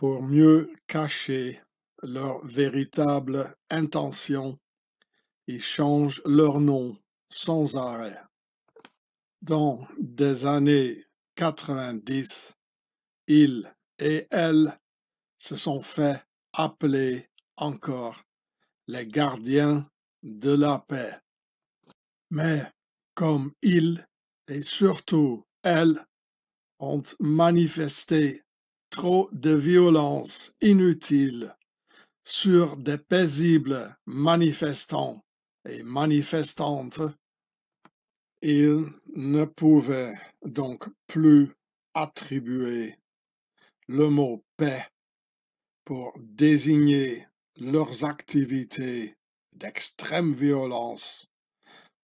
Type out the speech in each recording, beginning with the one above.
pour mieux cacher leur véritable intention ils changent leur nom sans arrêt. Dans des années 90, ils et elles se sont fait appeler encore les gardiens de la paix. Mais comme ils et surtout elles ont manifesté Trop de violence inutile sur des paisibles manifestants et manifestantes. Il ne pouvait donc plus attribuer le mot paix pour désigner leurs activités d'extrême violence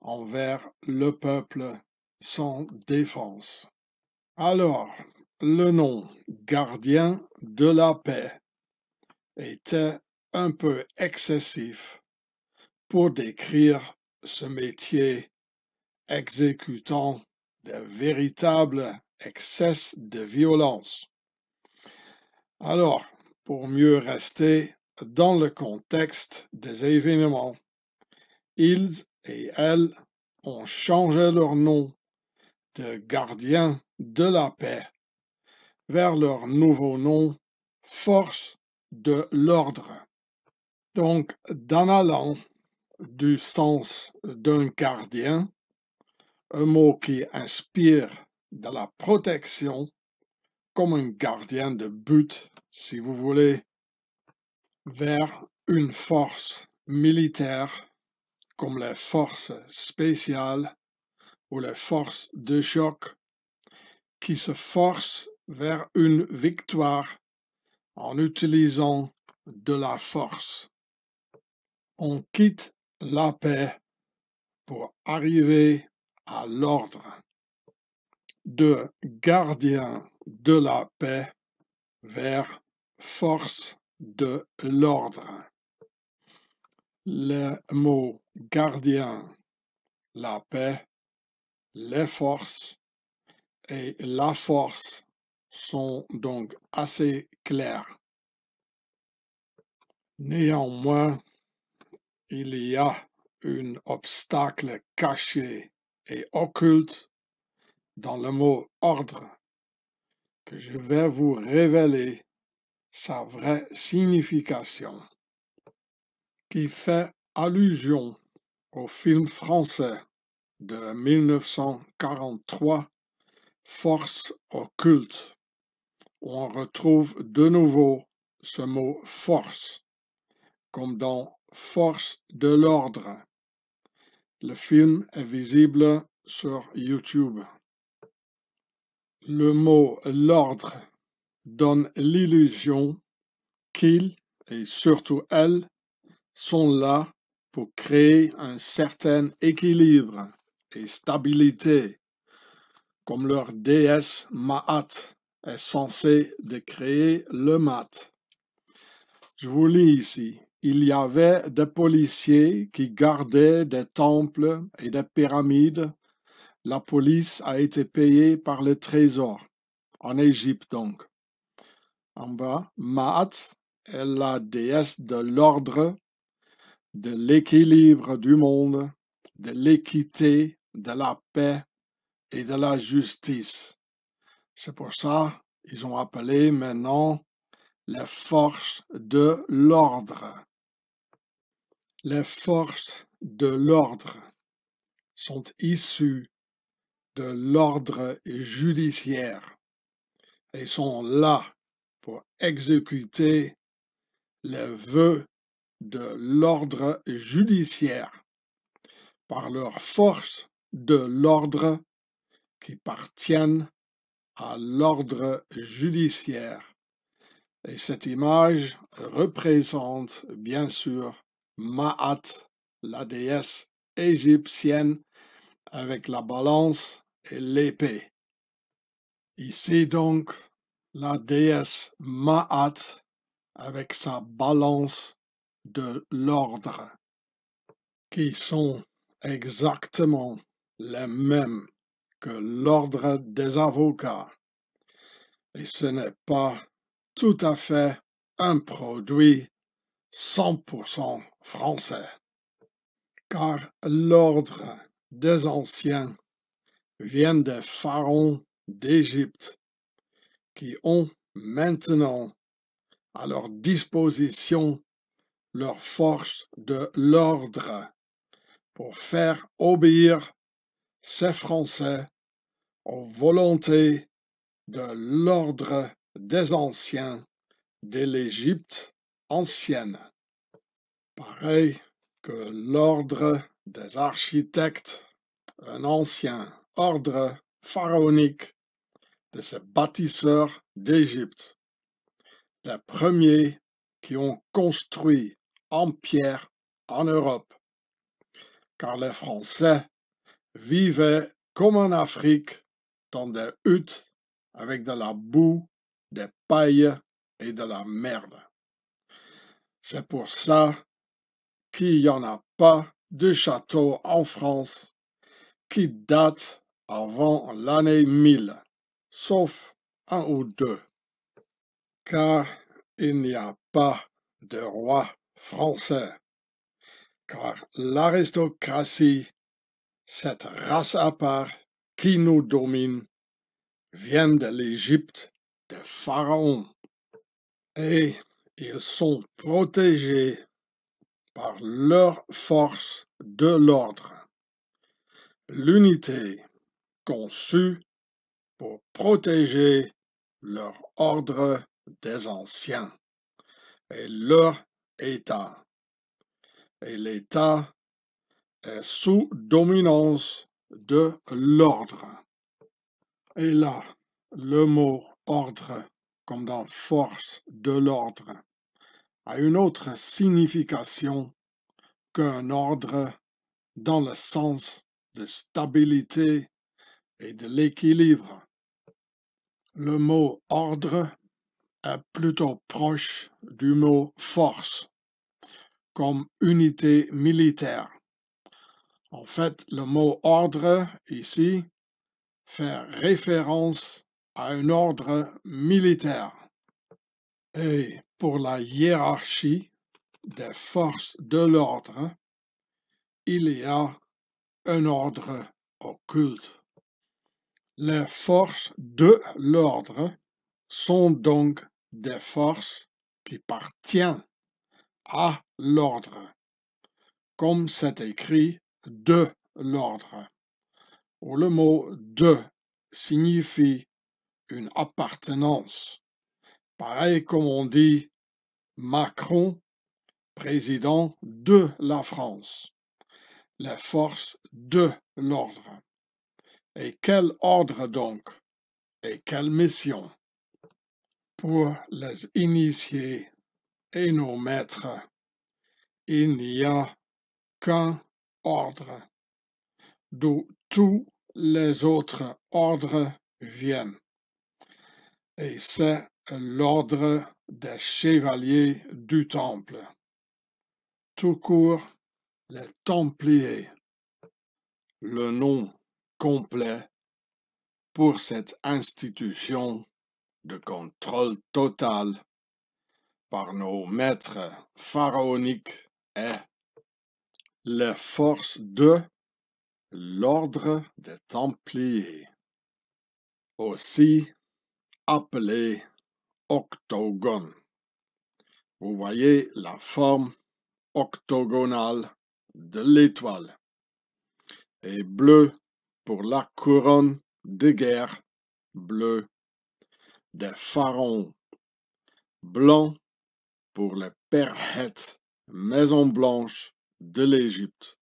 envers le peuple sans défense. Alors, le nom Gardien de la paix était un peu excessif pour décrire ce métier exécutant de véritables excès de violence. Alors, pour mieux rester dans le contexte des événements, ils et elles ont changé leur nom de gardien de la paix vers leur nouveau nom, force de l'ordre. Donc, d'un allant du sens d'un gardien, un mot qui inspire de la protection, comme un gardien de but, si vous voulez, vers une force militaire, comme les forces spéciales ou les forces de choc, qui se forcent vers une victoire en utilisant de la force. On quitte la paix pour arriver à l'ordre de gardien de la paix vers force de l'ordre. Les mots gardien, la paix, les forces et la force sont donc assez clairs. Néanmoins, il y a un obstacle caché et occulte dans le mot ordre que je vais vous révéler sa vraie signification, qui fait allusion au film français de 1943, Force occulte on retrouve de nouveau ce mot force, comme dans force de l'ordre. Le film est visible sur YouTube. Le mot l'ordre donne l'illusion qu'ils, et surtout elles, sont là pour créer un certain équilibre et stabilité, comme leur déesse Ma'at, est censé de créer le mat. Je vous lis ici. Il y avait des policiers qui gardaient des temples et des pyramides. La police a été payée par le trésor, en Égypte donc. En bas, Maat est la déesse de l'ordre, de l'équilibre du monde, de l'équité, de la paix et de la justice. C'est pour ça ils ont appelé maintenant les forces de l'ordre. Les forces de l'ordre sont issues de l'ordre judiciaire et sont là pour exécuter les vœux de l'ordre judiciaire par leurs forces de l'ordre qui partiennent à l'ordre judiciaire. Et cette image représente bien sûr Maat, la déesse égyptienne, avec la balance et l'épée. Ici donc, la déesse Maat avec sa balance de l'ordre, qui sont exactement les mêmes l'ordre des avocats. Et ce n'est pas tout à fait un produit 100% français, car l'ordre des anciens vient des pharaons d'Égypte qui ont maintenant à leur disposition leur force de l'ordre pour faire obéir ces Français aux volontés de l'ordre des anciens de l'Égypte ancienne, pareil que l'ordre des architectes, un ancien ordre pharaonique de ces bâtisseurs d'Égypte, les premiers qui ont construit en pierre en Europe, car les Français vivaient comme en Afrique des huttes avec de la boue, des pailles et de la merde. C'est pour ça qu'il n'y en a pas de château en France qui date avant l'année 1000, sauf un ou deux, car il n'y a pas de roi français, car l'aristocratie, cette race à part, qui nous dominent viennent de l'Égypte de Pharaon et ils sont protégés par leur force de l'ordre. L'unité conçue pour protéger leur ordre des anciens et leur État. Et l'État est sous dominance de l'ordre. Et là, le mot ordre, comme dans force de l'ordre, a une autre signification qu'un ordre dans le sens de stabilité et de l'équilibre. Le mot ordre est plutôt proche du mot force, comme unité militaire. En fait, le mot ordre ici fait référence à un ordre militaire. Et pour la hiérarchie des forces de l'ordre, il y a un ordre occulte. Les forces de l'ordre sont donc des forces qui partiennent à l'ordre, comme c'est écrit de l'ordre. Le mot de signifie une appartenance. Pareil comme on dit Macron, président de la France. Les forces de l'ordre. Et quel ordre donc Et quelle mission Pour les initiés et nos maîtres, il n'y a qu'un ordre, d'où tous les autres ordres viennent. Et c'est l'ordre des chevaliers du temple. Tout court, les Templiers. Le nom complet pour cette institution de contrôle total par nos maîtres pharaoniques est les forces de l'ordre des Templiers, aussi appelé octogone. Vous voyez la forme octogonale de l'étoile et bleu pour la couronne de guerre bleu des pharaons, blanc pour les perhettes, maison blanche, de l'Égypte,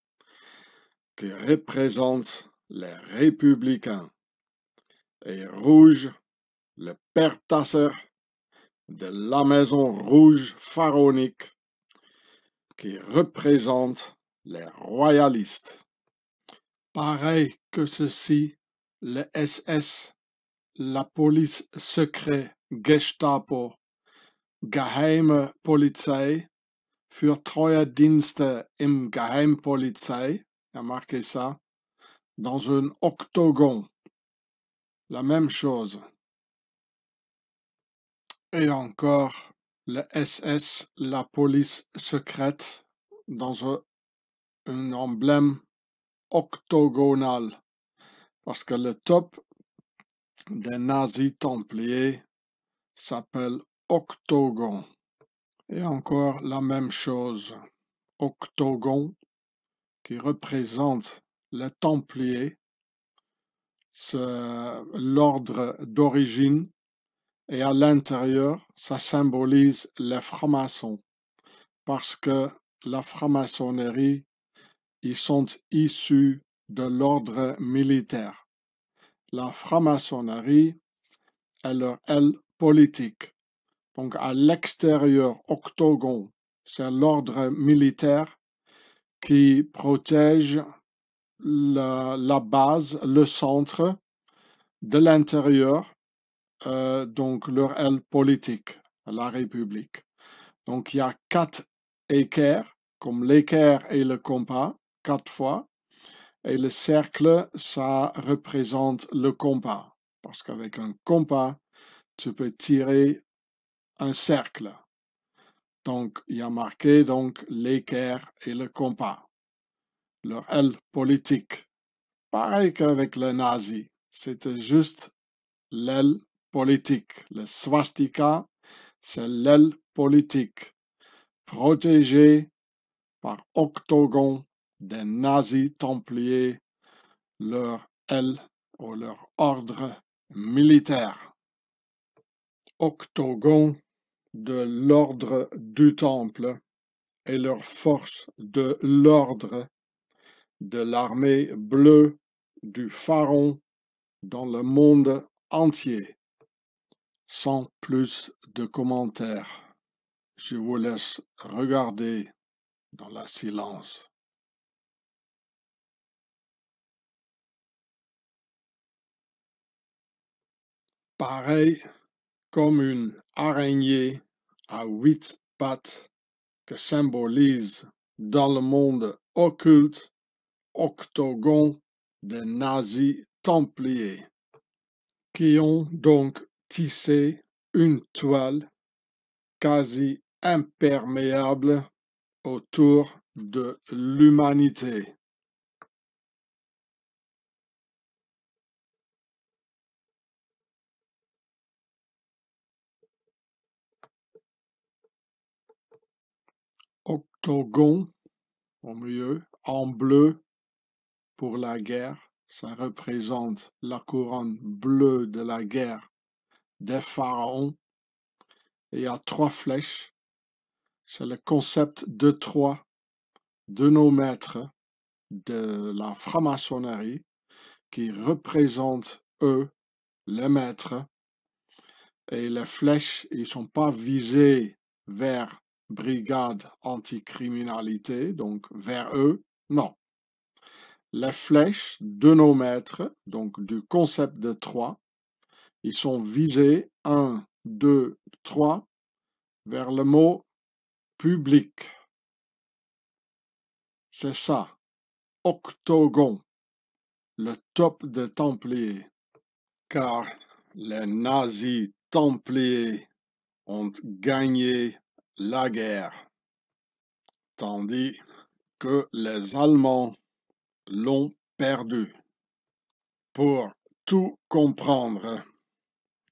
qui représente les républicains, et Rouge, le père de la maison rouge pharaonique, qui représente les royalistes. Pareil que ceci, le SS, la police secrète Gestapo, Geheime Polizei, für treue Dienste im Geheimpolizei, er marqué ça, dans un octogon, La même chose. Et encore, le SS, la police secrète, dans un, un emblème octogonal. Parce que le top des nazis templiers s'appelle octogon. Et encore la même chose, octogon qui représente les Templiers, l'ordre d'origine, et à l'intérieur, ça symbolise les francs-maçons, parce que la franc-maçonnerie, ils sont issus de l'ordre militaire. La franc-maçonnerie est leur aile politique donc à l'extérieur, octogon, c'est l'ordre militaire qui protège la, base, le centre de l'intérieur, euh, donc leur aile politique, la République. Donc il y a quatre équerres, comme l'équerre et le compas, quatre fois, et le cercle, ça représente le compas, parce qu'avec un compas, tu peux tirer un cercle. Donc, il y a marqué donc l'équerre et le compas, leur aile politique. Pareil qu'avec les nazis, c'était juste l'aile politique. Le swastika, c'est l'aile politique, protégée par octogon des nazis templiers, leur aile ou leur ordre militaire. Octogon de l'ordre du temple et leurs forces de l'ordre de l'armée bleue du pharaon dans le monde entier. Sans plus de commentaires, je vous laisse regarder dans la silence. Pareil comme une araignée à huit pattes que symbolise dans le monde occulte octogon des nazis templiers, qui ont donc tissé une toile quasi imperméable autour de l'humanité. Togon au milieu, en bleu pour la guerre. Ça représente la couronne bleue de la guerre des pharaons. Et il y a trois flèches. C'est le concept de trois de nos maîtres de la franc-maçonnerie qui représentent, eux, les maîtres. Et les flèches, ils ne sont pas visés vers brigade anticriminalité, donc vers eux, non. La flèche de nos maîtres, donc du concept de trois, ils sont visés un deux trois vers le mot public. C'est ça, octogon, le top des Templiers. Car les nazis Templiers ont gagné la guerre, tandis que les Allemands l'ont perdu. Pour tout comprendre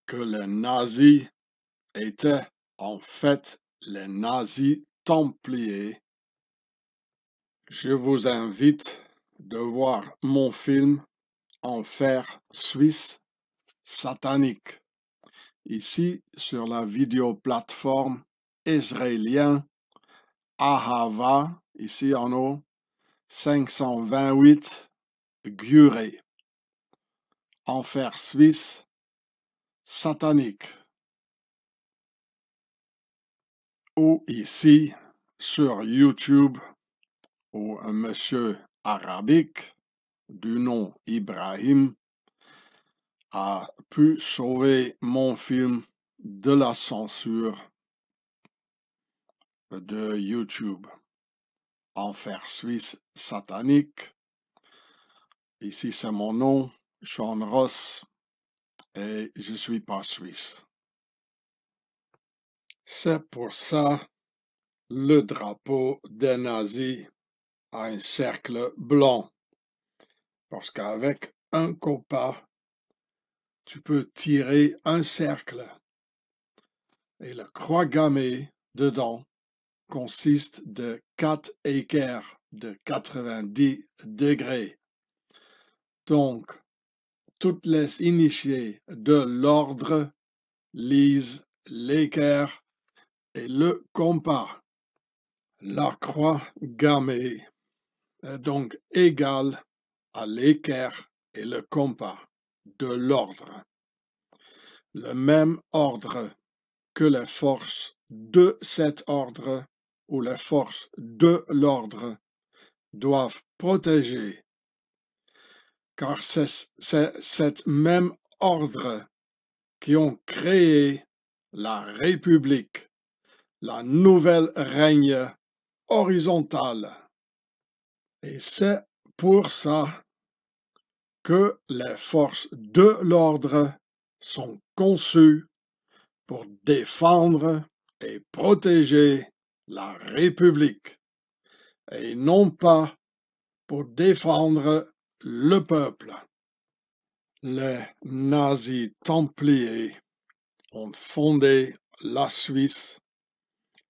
que les nazis étaient en fait les nazis templiers, je vous invite de voir mon film Enfer suisse satanique, ici sur la vidéo plateforme israélien Ahava, ici en haut, 528 Gure, Enfer suisse, satanique. Ou ici, sur YouTube, où un monsieur arabique du nom Ibrahim a pu sauver mon film de la censure de YouTube. Enfer suisse satanique. Ici, c'est mon nom, Sean Ross, et je suis pas suisse. C'est pour ça le drapeau des nazis a un cercle blanc. Parce qu'avec un compas, tu peux tirer un cercle et la croix gammée dedans consiste de quatre équerres de 90 degrés. Donc, toutes les initiés de l'ordre lisent l'équerre et le compas. La croix gammée est donc égale à l'équerre et le compas de l'ordre. Le même ordre que la force de cet ordre les forces de l'ordre doivent protéger, car c'est cet même ordre qui ont créé la République, la nouvelle règne horizontale. Et c'est pour ça que les forces de l'ordre sont conçues pour défendre et protéger la République et non pas pour défendre le peuple. Les nazis templiers ont fondé la Suisse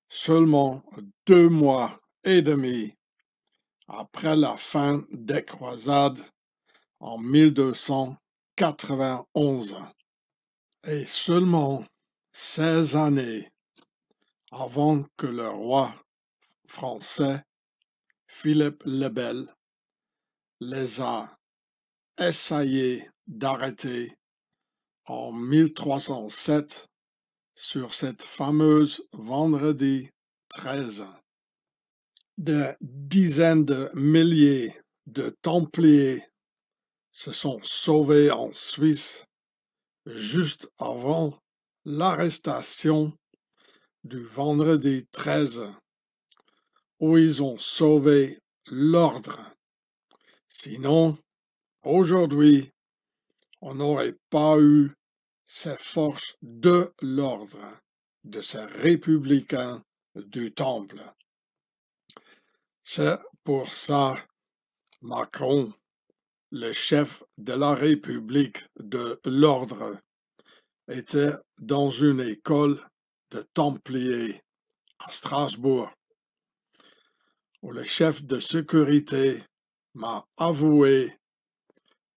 seulement deux mois et demi après la fin des croisades en 1291 et seulement 16 années avant que le roi français Philippe le Bel les a essayé d'arrêter en 1307 sur cette fameuse vendredi 13. Des dizaines de milliers de Templiers se sont sauvés en Suisse juste avant l'arrestation du vendredi 13, où ils ont sauvé l'ordre. Sinon, aujourd'hui, on n'aurait pas eu ces forces de l'ordre, de ces républicains du temple. C'est pour ça Macron, le chef de la République de l'ordre, était dans une école Templiers Templier à Strasbourg, où le chef de sécurité m'a avoué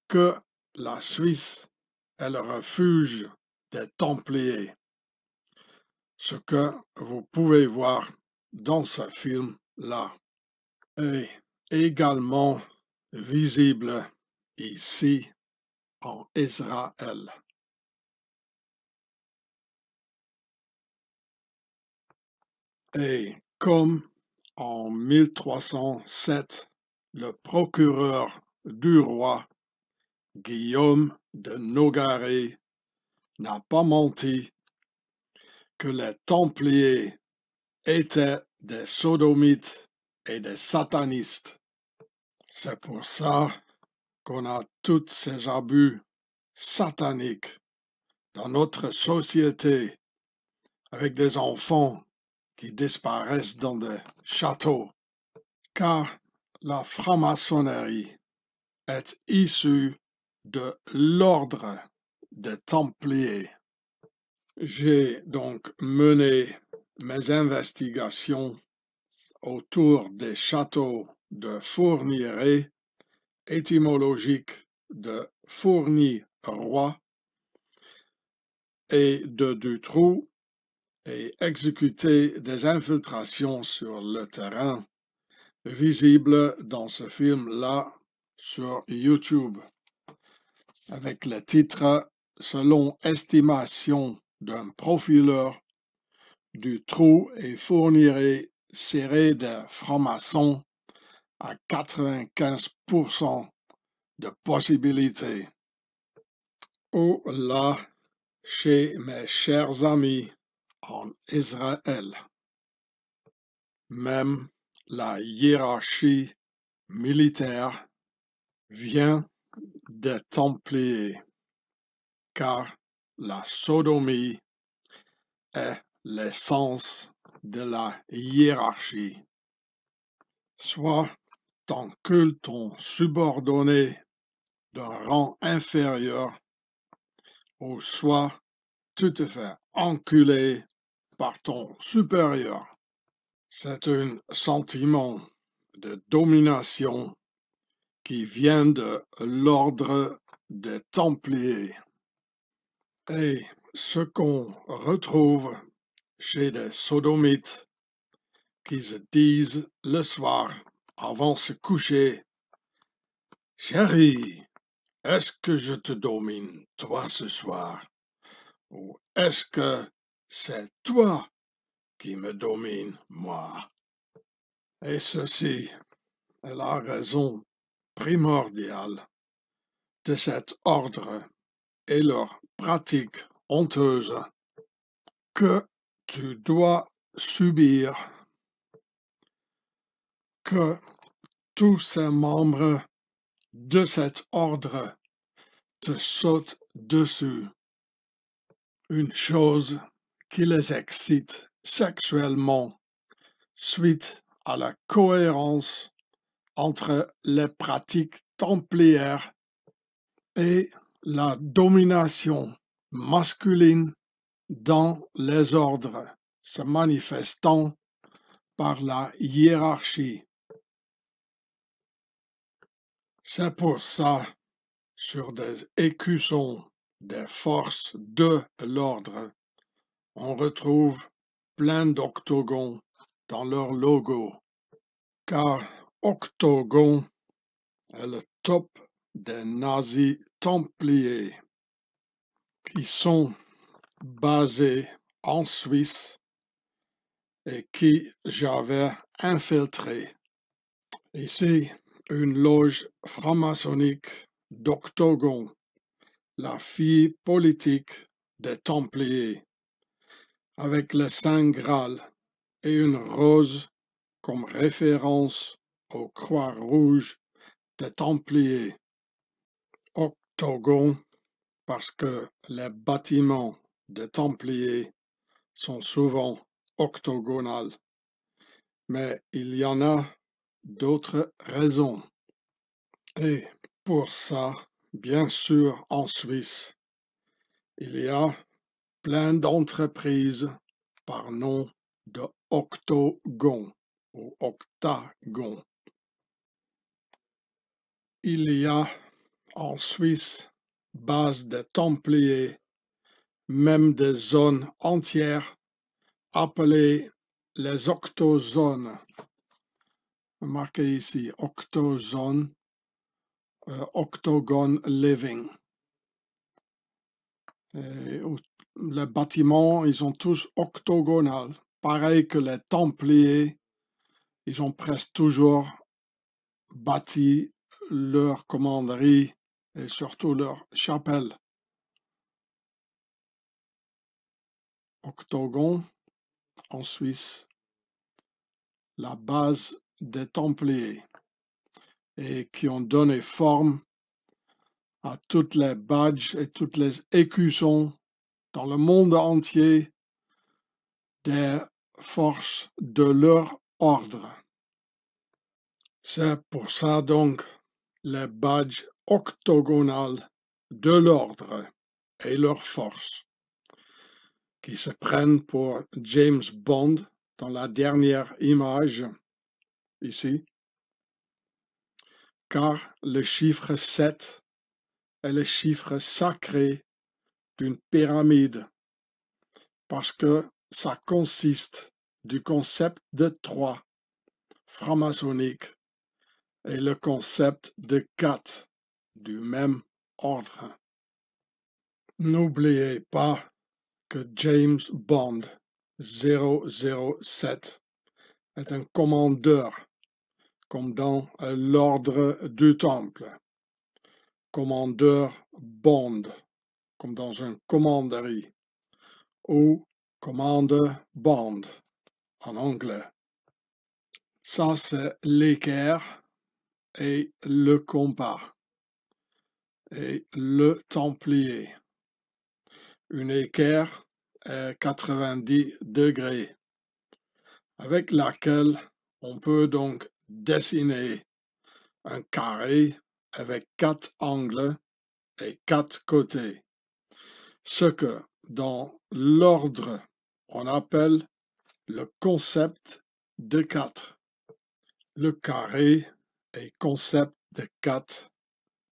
que la Suisse est le refuge des Templiers, ce que vous pouvez voir dans ce film-là, est également visible ici en Israël. Et comme en 1307, le procureur du roi, Guillaume de Nogaré, n'a pas menti que les Templiers étaient des sodomites et des satanistes. C'est pour ça qu'on a tous ces abus sataniques dans notre société avec des enfants qui disparaissent dans des châteaux, car la franc-maçonnerie est issue de l'ordre des Templiers. J'ai donc mené mes investigations autour des châteaux de Fourniret, étymologique de Fourni-Roi, et de Dutroux, et exécuter des infiltrations sur le terrain, visible dans ce film-là sur YouTube, avec le titre Selon estimation d'un profileur, du trou et fournirait serré de francs-maçons à 95% de possibilités. Oh là, chez mes chers amis, en Israël. Même la hiérarchie militaire vient des Templiers, car la sodomie est l'essence de la hiérarchie. Soit tant que ton subordonné d'un rang inférieur, ou soit tu te fais par ton supérieur. C'est un sentiment de domination qui vient de l'ordre des Templiers et ce qu'on retrouve chez les sodomites qui se disent le soir avant se coucher Chérie, est-ce que je te domine, toi, ce soir Ou est-ce que c'est toi qui me domine, moi. Et ceci est la raison primordiale de cet ordre et leur pratique honteuse que tu dois subir, que tous ces membres de cet ordre te sautent dessus. Une chose qui les excite sexuellement suite à la cohérence entre les pratiques templières et la domination masculine dans les ordres se manifestant par la hiérarchie. C'est pour ça, sur des écussons des forces de l'ordre on retrouve plein d'octogons dans leur logo, car Octogon est le top des nazis templiers qui sont basés en Suisse et qui j'avais infiltré. Ici, une loge franc-maçonnique d'Octogon, la fille politique des Templiers avec le Saint Graal et une rose comme référence aux croix rouges des Templiers. Octogon parce que les bâtiments des Templiers sont souvent octogonales. Mais il y en a d'autres raisons. Et pour ça, bien sûr, en Suisse, il y a plein d'entreprises par nom de octogon ou octagon. Il y a en Suisse base des Templiers, même des zones entières appelées les octozones. Marquez ici octozone, euh, Octogon living les bâtiments, ils sont tous octogonales. Pareil que les Templiers, ils ont presque toujours bâti leur commanderie et surtout leur chapelle. Octogon en Suisse, la base des Templiers et qui ont donné forme à toutes les badges et toutes les écussons dans le monde entier des forces de leur ordre. C'est pour ça donc le badge octogonal de l'ordre et leur force, qui se prennent pour James Bond dans la dernière image, ici, car le chiffre 7 est le chiffre sacré d'une pyramide parce que ça consiste du concept de trois franc-maçonnique et le concept de quatre du même ordre. N'oubliez pas que James Bond 007 est un commandeur, comme dans l'ordre du temple. Commandeur Bond comme dans un commanderie, ou commande bande en anglais. Ça, c'est l'équerre et le compas et le templier. Une équerre est 90 degrés, avec laquelle on peut donc dessiner un carré avec quatre angles et quatre côtés ce que dans l'ordre on appelle le concept de quatre. Le carré et concept de quatre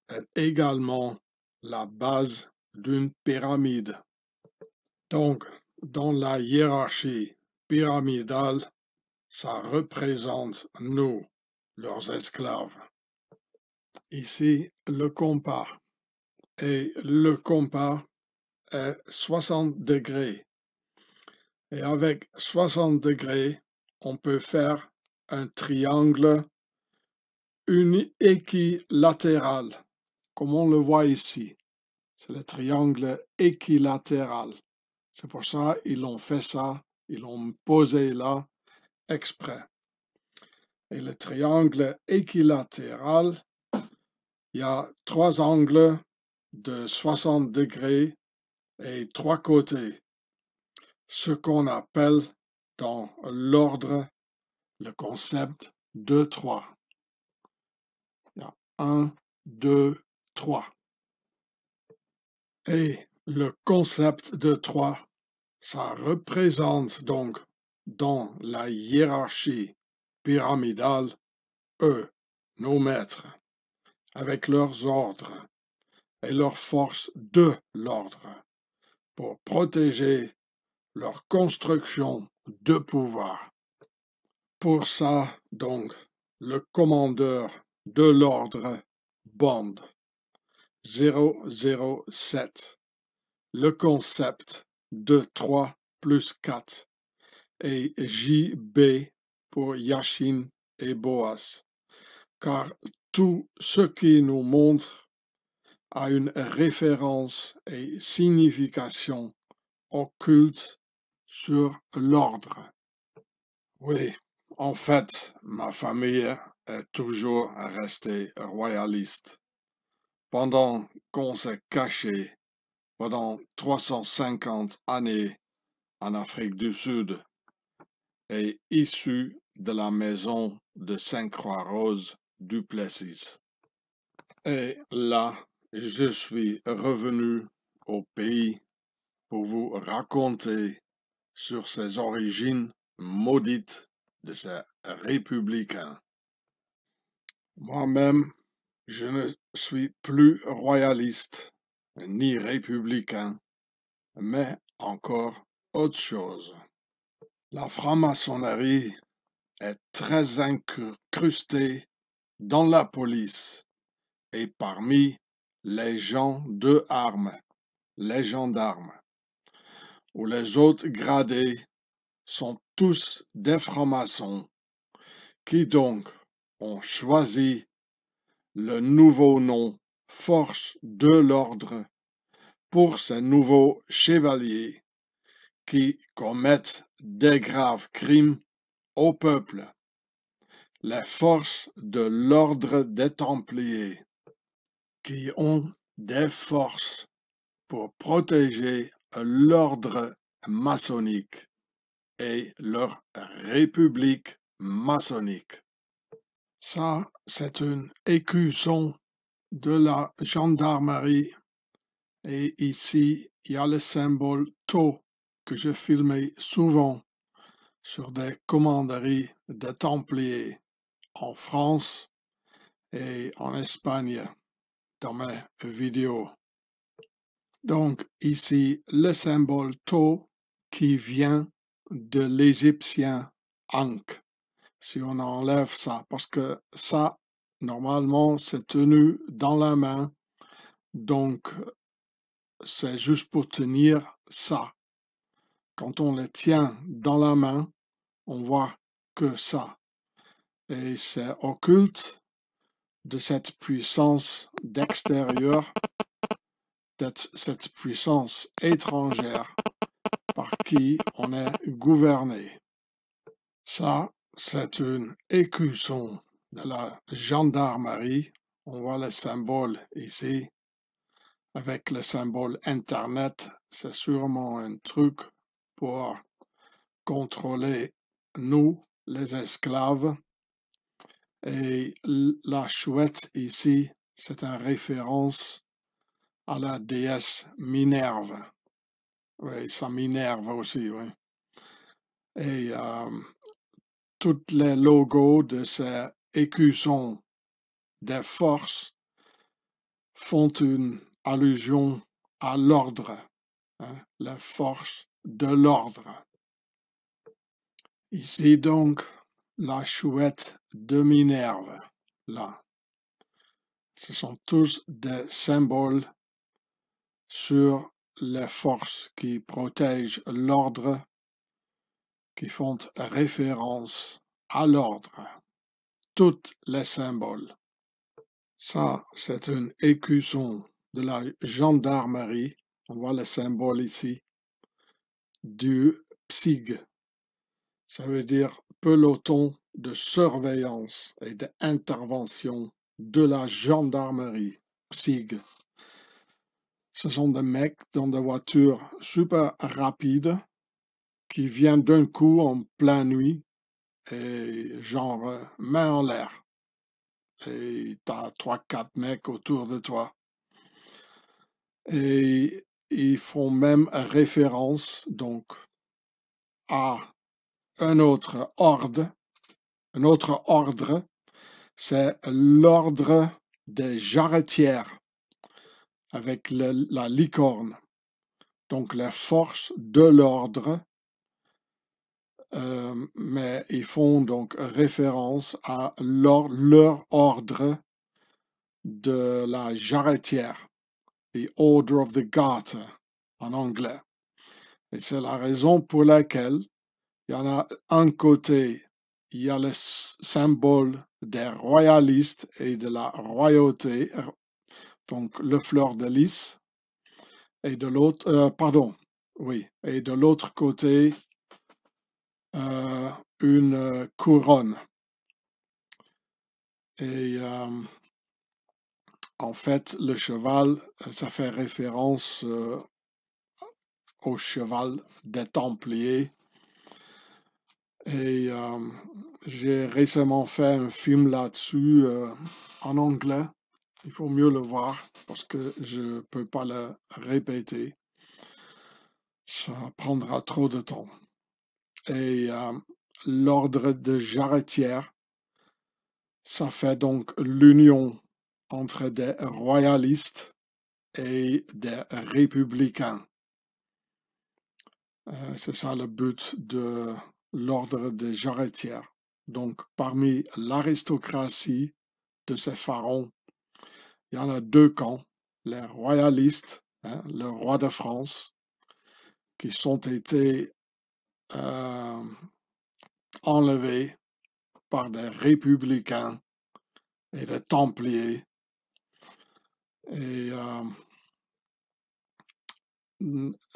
est également la base d'une pyramide. Donc, dans la hiérarchie pyramidale, ça représente nous, leurs esclaves. Ici, le compas. Et le compas 60 degrés. Et avec 60 degrés, on peut faire un triangle équilatéral, comme on le voit ici. C'est le triangle équilatéral. C'est pour ça ils l'ont fait ça, ils l'ont posé là exprès. Et le triangle équilatéral, il y a trois angles de 60 degrés et trois côtés, ce qu'on appelle dans l'ordre le concept de trois. un, deux, trois. Et le concept de trois, ça représente donc dans la hiérarchie pyramidale, eux, nos maîtres, avec leurs ordres et leurs forces de l'ordre pour protéger leur construction de pouvoir. Pour ça, donc, le commandeur de l'ordre Bond 007, le concept de 3 plus 4 et JB pour Yashin et Boas, car tout ce qui nous montre a une référence et signification occulte sur l'ordre. Oui, en fait, ma famille est toujours restée royaliste. Pendant qu'on s'est caché pendant 350 années en Afrique du Sud et issu de la maison de Sainte-Croix-Rose du Plessis. Et là, je suis revenu au pays pour vous raconter sur ces origines maudites de ces républicains. Moi-même, je ne suis plus royaliste ni républicain, mais encore autre chose. La franc-maçonnerie est très incrustée dans la police et parmi les gens de armes, les gendarmes, ou les autres gradés sont tous des francs-maçons, qui donc ont choisi le nouveau nom force de l'ordre pour ces nouveaux chevaliers qui commettent des graves crimes au peuple. Les forces de l'ordre des Templiers qui ont des forces pour protéger l'ordre maçonnique et leur république maçonnique. Ça, c'est une écusson de la gendarmerie. Et ici, il y a le symbole tau que j'ai filmé souvent sur des commanderies de templiers en France et en Espagne dans mes vidéos. Donc ici, le symbole tau qui vient de l'égyptien Ankh. Si on enlève ça, parce que ça, normalement, c'est tenu dans la main. Donc, c'est juste pour tenir ça. Quand on le tient dans la main, on voit que ça. Et c'est occulte de cette puissance d'extérieur, de cette puissance étrangère par qui on est gouverné. Ça, c'est une écusson de la gendarmerie. On voit le symbole ici. Avec le symbole Internet, c'est sûrement un truc pour contrôler nous, les esclaves, et la chouette ici, c'est en référence à la déesse Minerve. Oui, ça Minerve aussi, oui. Et euh, tous les logos de ces écussons des forces font une allusion à l'ordre, hein, la force de l'ordre. Ici donc, la chouette de Minerve, là. Ce sont tous des symboles sur les forces qui protègent l'ordre, qui font référence à l'ordre. Toutes les symboles. Ça, c'est un écusson de la gendarmerie. On voit le symbole ici. Du psyg. Ça veut dire peloton de surveillance et d'intervention de la gendarmerie, SIG. Ce sont des mecs dans des voitures super rapides qui viennent d'un coup en pleine nuit et genre euh, main en l'air. Et t'as trois, quatre mecs autour de toi. Et ils font même référence donc à un autre ordre, un autre ordre, c'est l'ordre des jarretières avec la licorne. Donc les forces de l'ordre, euh, mais ils font donc référence à leur, leur ordre de la jarretière, the Order of the Garter en anglais. Et c'est la raison pour laquelle il y en a un côté, il y a le symbole des royalistes et de la royauté, donc le fleur de lys, et de l'autre, euh, pardon, oui, et de l'autre côté, euh, une couronne. Et euh, en fait, le cheval, ça fait référence au cheval des Templiers et euh, j'ai récemment fait un film là-dessus euh, en anglais. Il faut mieux le voir parce que je ne peux pas le répéter. Ça prendra trop de temps. Et euh, l'ordre de jarretière, ça fait donc l'union entre des royalistes et des républicains. C'est ça le but de l'ordre des jarretières, donc parmi l'aristocratie de ces pharaons. Il y en a deux camps, les royalistes, hein, le roi de France, qui sont été euh, enlevés par des républicains et des templiers. Et, euh,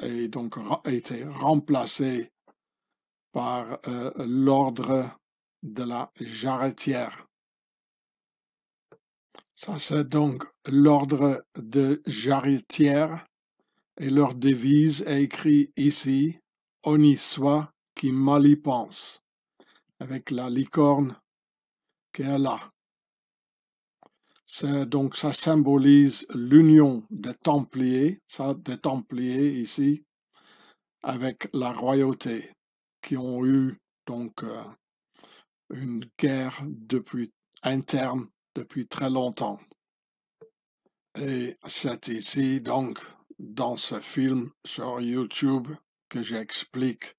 et donc été remplacés par euh, l'ordre de la jarretière. Ça, c'est donc l'ordre de jarretière et leur devise est écrite ici On y soit qui mal y pense, avec la licorne qui est là. C'est donc ça symbolise l'union des Templiers, ça des Templiers ici, avec la royauté qui ont eu donc euh, une guerre depuis interne depuis très longtemps. Et c'est ici donc dans ce film sur YouTube que j'explique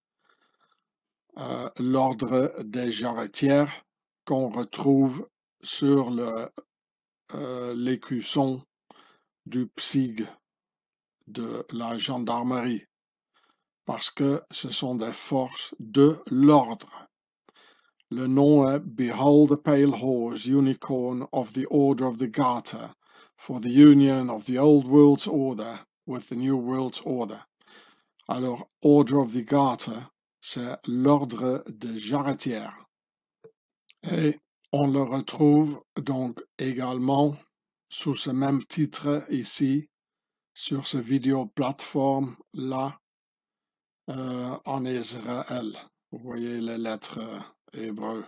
euh, l'ordre des jarretières qu'on retrouve sur euh, l'écusson du PSIG de la gendarmerie parce que ce sont des forces de l'ordre. Le nom est Behold the Pale Horse, Unicorn of the Order of the Garter, for the union of the Old World's Order with the New World's Order. Alors, Order of the Garter, c'est l'ordre de jarretière. Et on le retrouve donc également sous ce même titre ici, sur cette vidéo plateforme là, euh, en Israël. Vous voyez les lettres euh, hébreux.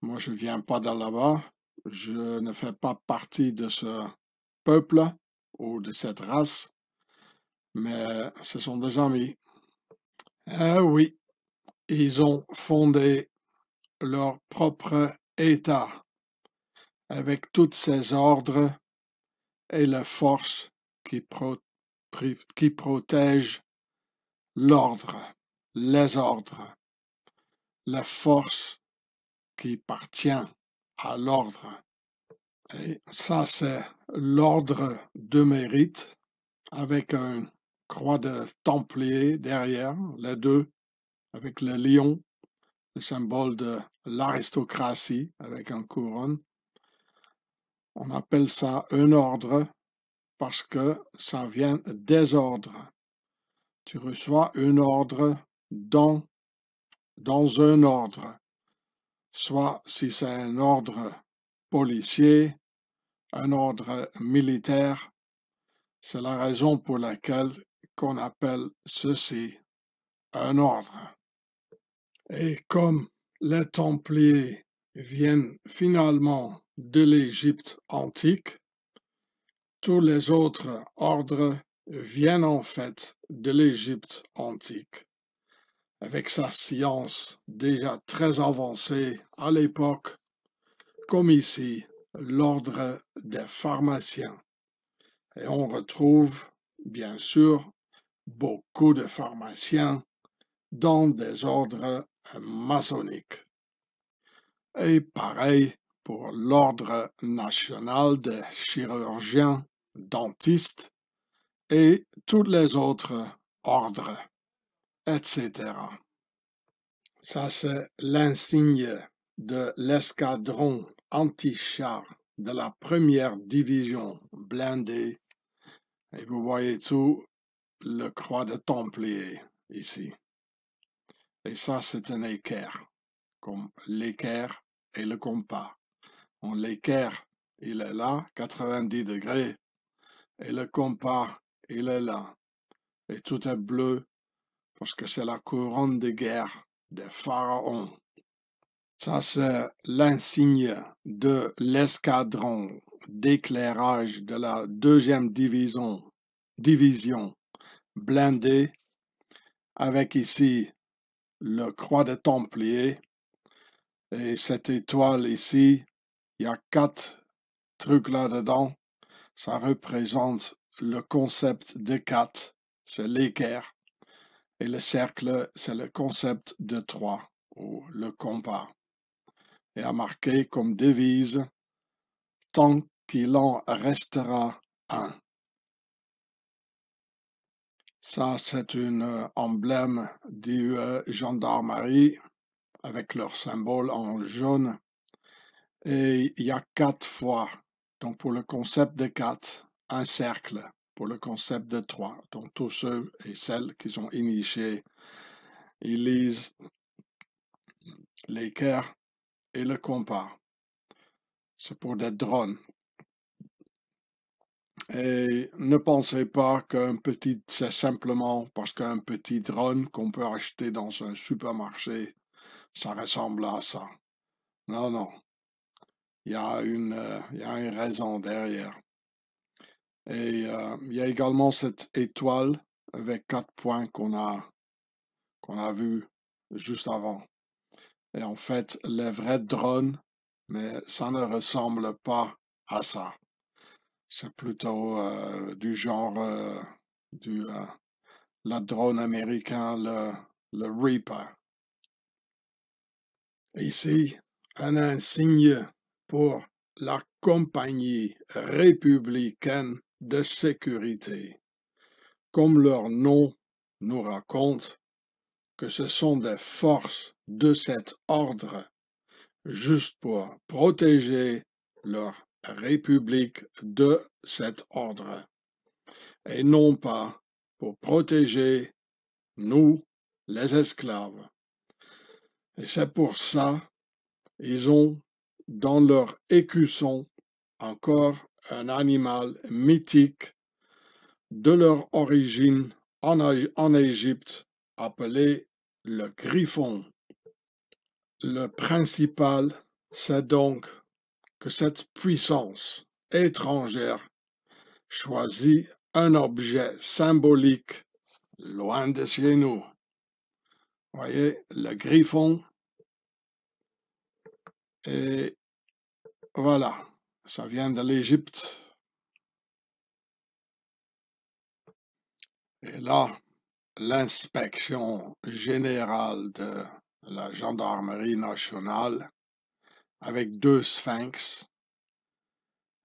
Moi, je ne viens pas de là-bas. Je ne fais pas partie de ce peuple ou de cette race, mais ce sont des amis. Eh oui, ils ont fondé leur propre État avec tous ces ordres et la force qui protègent qui protège l'ordre, les ordres, la force qui appartient à l'ordre. Et ça, c'est l'ordre de mérite avec une croix de templier derrière, les deux, avec le lion, le symbole de l'aristocratie avec une couronne. On appelle ça un ordre parce que ça vient des ordres. Tu reçois un ordre dans, dans un ordre. Soit si c'est un ordre policier, un ordre militaire, c'est la raison pour laquelle qu'on appelle ceci un ordre. Et comme les Templiers viennent finalement de l'Égypte antique, tous les autres ordres viennent en fait de l'Égypte antique, avec sa science déjà très avancée à l'époque, comme ici l'ordre des pharmaciens. Et on retrouve, bien sûr, beaucoup de pharmaciens dans des ordres maçonniques. Et pareil pour l'Ordre national des chirurgiens dentistes et tous les autres ordres, etc. Ça, c'est l'insigne de l'escadron anti-char de la première division blindée. Et vous voyez tout le croix de Templier ici. Et ça, c'est un équerre, comme l'équerre et le compas on l'équerre, il est là, 90 degrés, et le compas, il est là, et tout est bleu, parce que c'est la couronne de guerre des pharaons. Ça, c'est l'insigne de l'escadron d'éclairage de la deuxième division, division blindée, avec ici le croix des Templiers, et cette étoile ici, il y a quatre trucs là-dedans. Ça représente le concept de quatre, c'est l'équerre. Et le cercle, c'est le concept de trois, ou le compas. Et a marqué comme devise Tant qu'il en restera un. Ça, c'est un emblème du euh, gendarmerie avec leur symbole en jaune et il y a quatre fois. Donc, pour le concept de quatre, un cercle. Pour le concept de trois. Donc, tous ceux et celles qui ont initiés, ils lisent l'équerre et le compas. C'est pour des drones. Et ne pensez pas qu'un petit, c'est simplement parce qu'un petit drone qu'on peut acheter dans un supermarché, ça ressemble à ça. Non, non il y, a une, euh, il y a une raison derrière. Et euh, il y a également cette étoile avec quatre points qu'on a, qu'on a vu juste avant. Et en fait, les vrais drones, mais ça ne ressemble pas à ça. C'est plutôt euh, du genre du la drone américain, le, le Reaper. Ici, un insigne pour la Compagnie républicaine de sécurité. Comme leur nom nous raconte que ce sont des forces de cet ordre, juste pour protéger leur république de cet ordre, et non pas pour protéger nous, les esclaves. Et c'est pour ça ils ont dans leur écusson, encore un animal mythique de leur origine en, en Égypte, appelé le griffon. Le principal, c'est donc que cette puissance étrangère choisit un objet symbolique loin de chez nous. Voyez, le griffon. Voilà, ça vient de l'Égypte. Et là, l'inspection générale de la gendarmerie nationale avec deux sphinx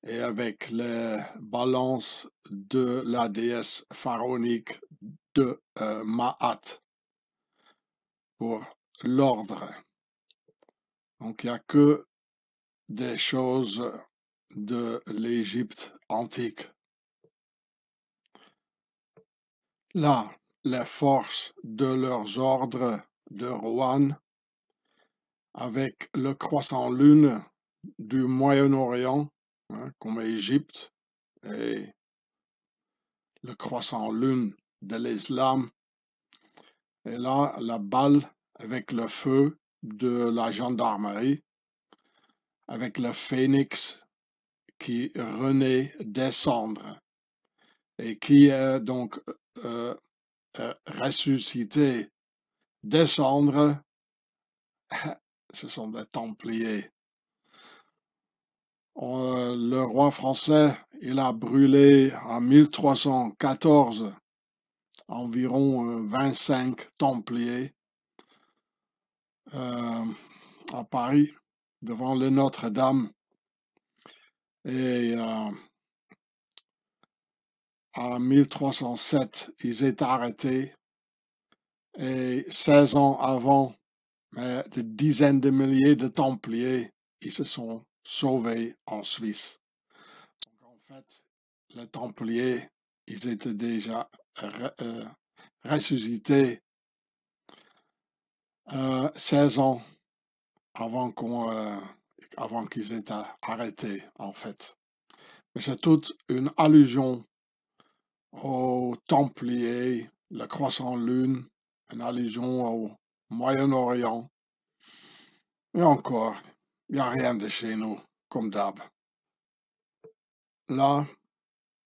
et avec les balances de la déesse pharaonique de euh, Maat pour l'ordre. Donc il n'y a que des choses de l'Égypte antique. Là, les forces de leurs ordres de Rouen, avec le croissant-lune du Moyen-Orient, hein, comme Égypte, et le croissant-lune de l'islam, et là, la balle avec le feu de la gendarmerie, avec le phénix qui renaît cendres et qui est donc euh, euh, ressuscité des ressuscité. ce sont des Templiers. Euh, le roi français, il a brûlé en 1314 environ 25 Templiers à Paris devant le Notre-Dame. Et euh, en 1307, ils étaient arrêtés. Et 16 ans avant, des dizaines de milliers de Templiers, ils se sont sauvés en Suisse. Donc, en fait, les Templiers, ils étaient déjà euh, ressuscités 16 euh, ans avant qu'on euh, avant qu'ils aient arrêté, en fait. Mais c'est toute une allusion aux Templiers, la croissant-lune, une allusion au Moyen-Orient. Et encore, il n'y a rien de chez nous, comme d'hab. Là,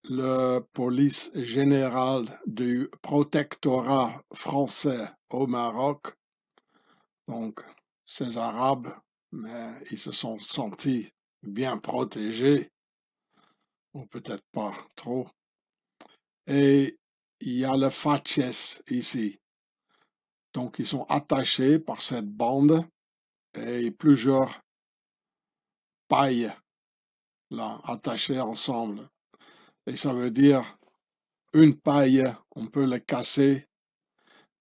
le police général du protectorat français au Maroc, donc ces Arabes, mais ils se sont sentis bien protégés, ou peut-être pas trop. Et il y a le faciès ici. Donc ils sont attachés par cette bande et plusieurs pailles là, attachées ensemble. Et ça veut dire une paille, on peut la casser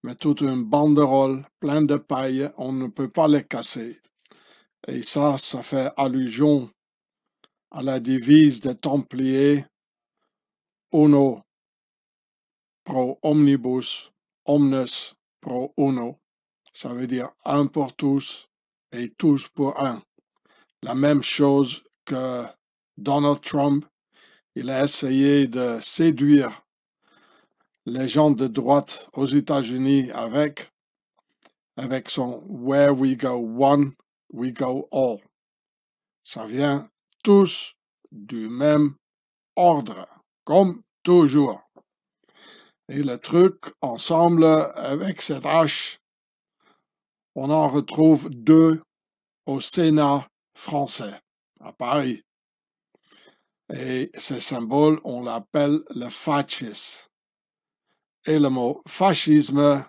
mais toute une banderole pleine de paille, on ne peut pas les casser. Et ça, ça fait allusion à la devise des Templiers Uno pro omnibus, omnes pro uno. Ça veut dire un pour tous et tous pour un. La même chose que Donald Trump, il a essayé de séduire les gens de droite aux États-Unis avec, avec son Where we go one, we go all. Ça vient tous du même ordre, comme toujours. Et le truc ensemble avec cette H, on en retrouve deux au Sénat français, à Paris. Et ce symbole, on l'appelle le fascisme et le mot fascisme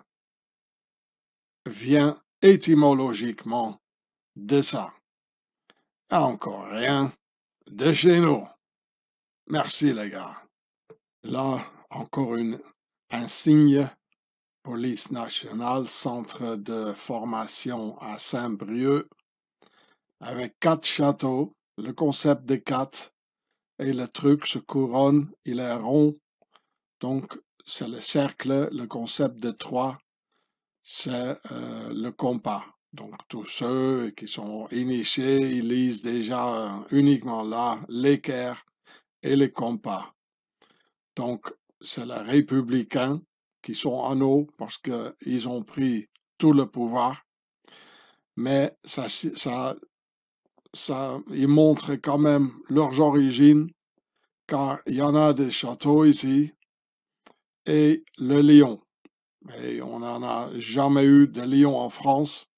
vient étymologiquement de ça. Encore rien de chez nous. Merci les gars. Là, encore une, un signe. Police nationale, centre de formation à Saint-Brieuc, avec quatre châteaux. Le concept des quatre et le truc se couronne, il est rond. Donc, c'est le cercle, le concept de trois, c'est euh, le compas. Donc tous ceux qui sont initiés, ils lisent déjà euh, uniquement là l'équerre et le compas. Donc c'est les républicains qui sont en haut parce qu'ils ont pris tout le pouvoir. Mais ça, ça, ça, ils montrent quand même leurs origines, car il y en a des châteaux ici et le lion. Et on n'en a jamais eu de lion en France.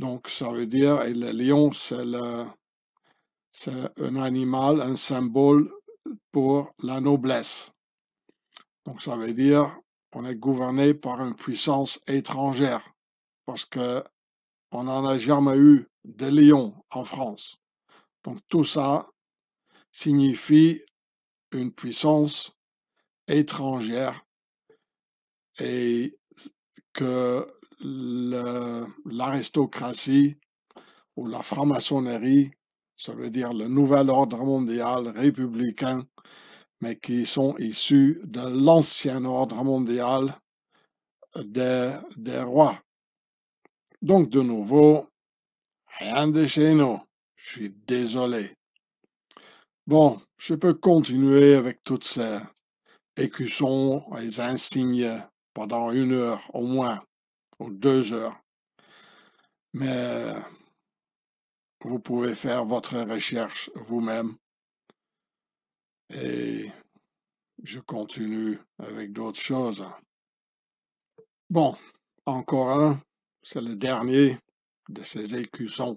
Donc, ça veut dire, et le lion, c'est c'est un animal, un symbole pour la noblesse. Donc ça veut dire on est gouverné par une puissance étrangère parce que on n'en a jamais eu de lion en France. Donc tout ça signifie une puissance étrangère et que l'aristocratie ou la franc-maçonnerie, ça veut dire le nouvel ordre mondial républicain, mais qui sont issus de l'ancien ordre mondial euh, des, des rois. Donc, de nouveau, rien de chez nous. Je suis désolé. Bon, je peux continuer avec toutes ces, écussons les insignes pendant une heure au moins, ou deux heures. Mais vous pouvez faire votre recherche vous-même. Et je continue avec d'autres choses. Bon, encore un, c'est le dernier de ces écussons.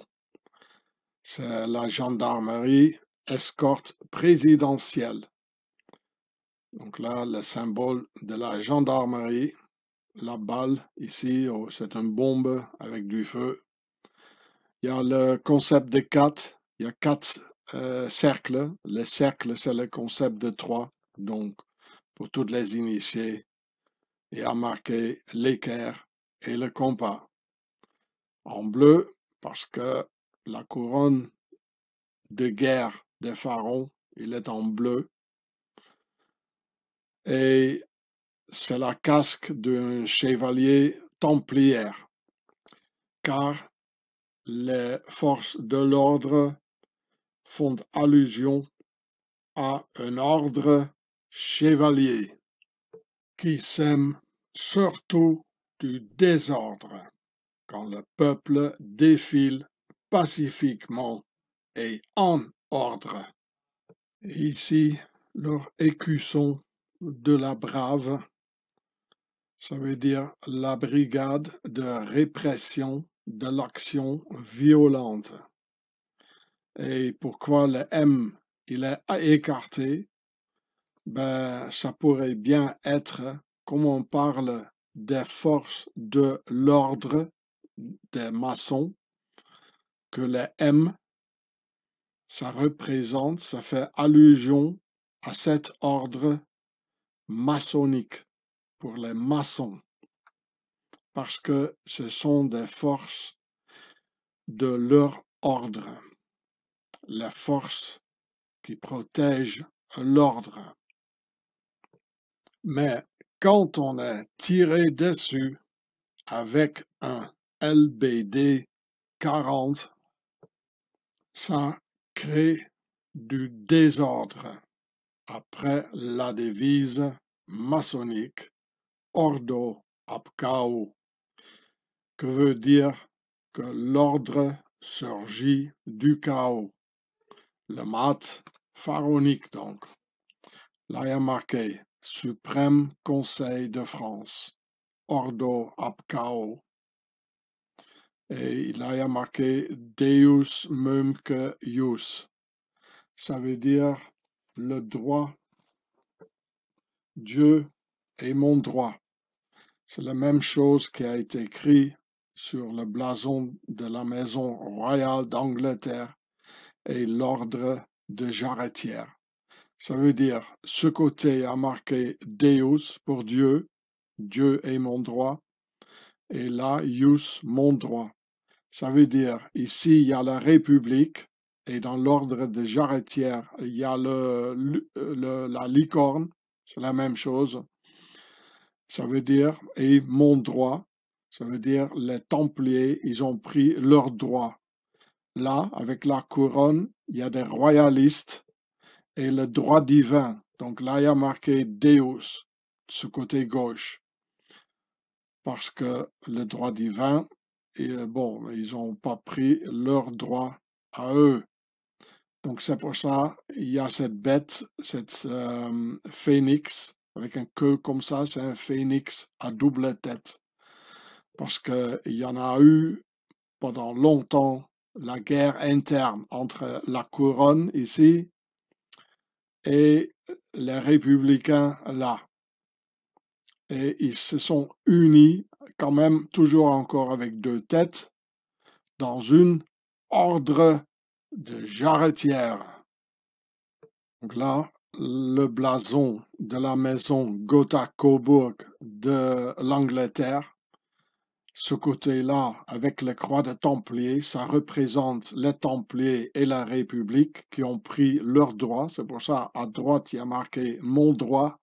C'est la gendarmerie escorte présidentielle. Donc là, le symbole de la gendarmerie, la balle ici, oh, c'est une bombe avec du feu. Il y a le concept de quatre, il y a quatre euh, cercles. Le cercle, c'est le concept de trois. Donc, pour toutes les initiés, y a marqué l'équerre et le compas. En bleu, parce que la couronne de guerre des pharaons, il est en bleu et c'est la casque d'un chevalier templière, car les forces de l'ordre font allusion à un ordre chevalier qui sème surtout du désordre quand le peuple défile pacifiquement et en ordre. ici, leur écusson de la Brave, ça veut dire la brigade de répression de l'action violente. Et pourquoi le M, il est écarté? Ben, ça pourrait bien être, comme on parle des forces de l'ordre des maçons, que le M, ça représente, ça fait allusion à cet ordre maçonnique, pour les maçons, parce que ce sont des forces de leur ordre, les forces qui protègent l'ordre. Mais quand on est tiré dessus avec un LBD 40, ça crée du désordre après la devise maçonnique Ordo Chao que veut dire que l'ordre surgit du chaos. Le mat pharaonique donc. Là, il a marqué Suprême Conseil de France, Ordo chao Et là, il a marqué Deus Mumque Ius. Ça veut dire le droit. Dieu est mon droit. C'est la même chose qui a été écrit sur le blason de la maison royale d'Angleterre et l'ordre de jarretière. Ça veut dire, ce côté a marqué Deus pour Dieu, Dieu est mon droit, et là, Ius, mon droit. Ça veut dire, ici, il y a la République, et dans l'ordre des jarretières. Il y a le, la licorne, c'est la même chose. Ça veut dire, et mon droit, ça veut dire les Templiers, ils ont pris leur droit. Là, avec la couronne, il y a des royalistes et le droit divin. Donc là, il y a marqué Deus, ce côté gauche. Parce que le droit divin, et euh, bon, ils n'ont pas pris leur droit à eux. Donc c'est pour ça, il y a cette bête, cette euh, phénix, avec un queue comme ça, c'est un phénix à double tête. Parce qu'il y en a eu pendant longtemps la guerre interne entre la couronne ici et les républicains là. Et ils se sont unis quand même toujours encore avec deux têtes dans une ordre de Jarretière. Donc là, le blason de la maison Gotha-Cobourg de l'Angleterre. Ce côté-là, avec la croix de Templiers, ça représente les Templiers et la République qui ont pris leur droit. C'est pour ça, à droite, il y a marqué « Mon droit »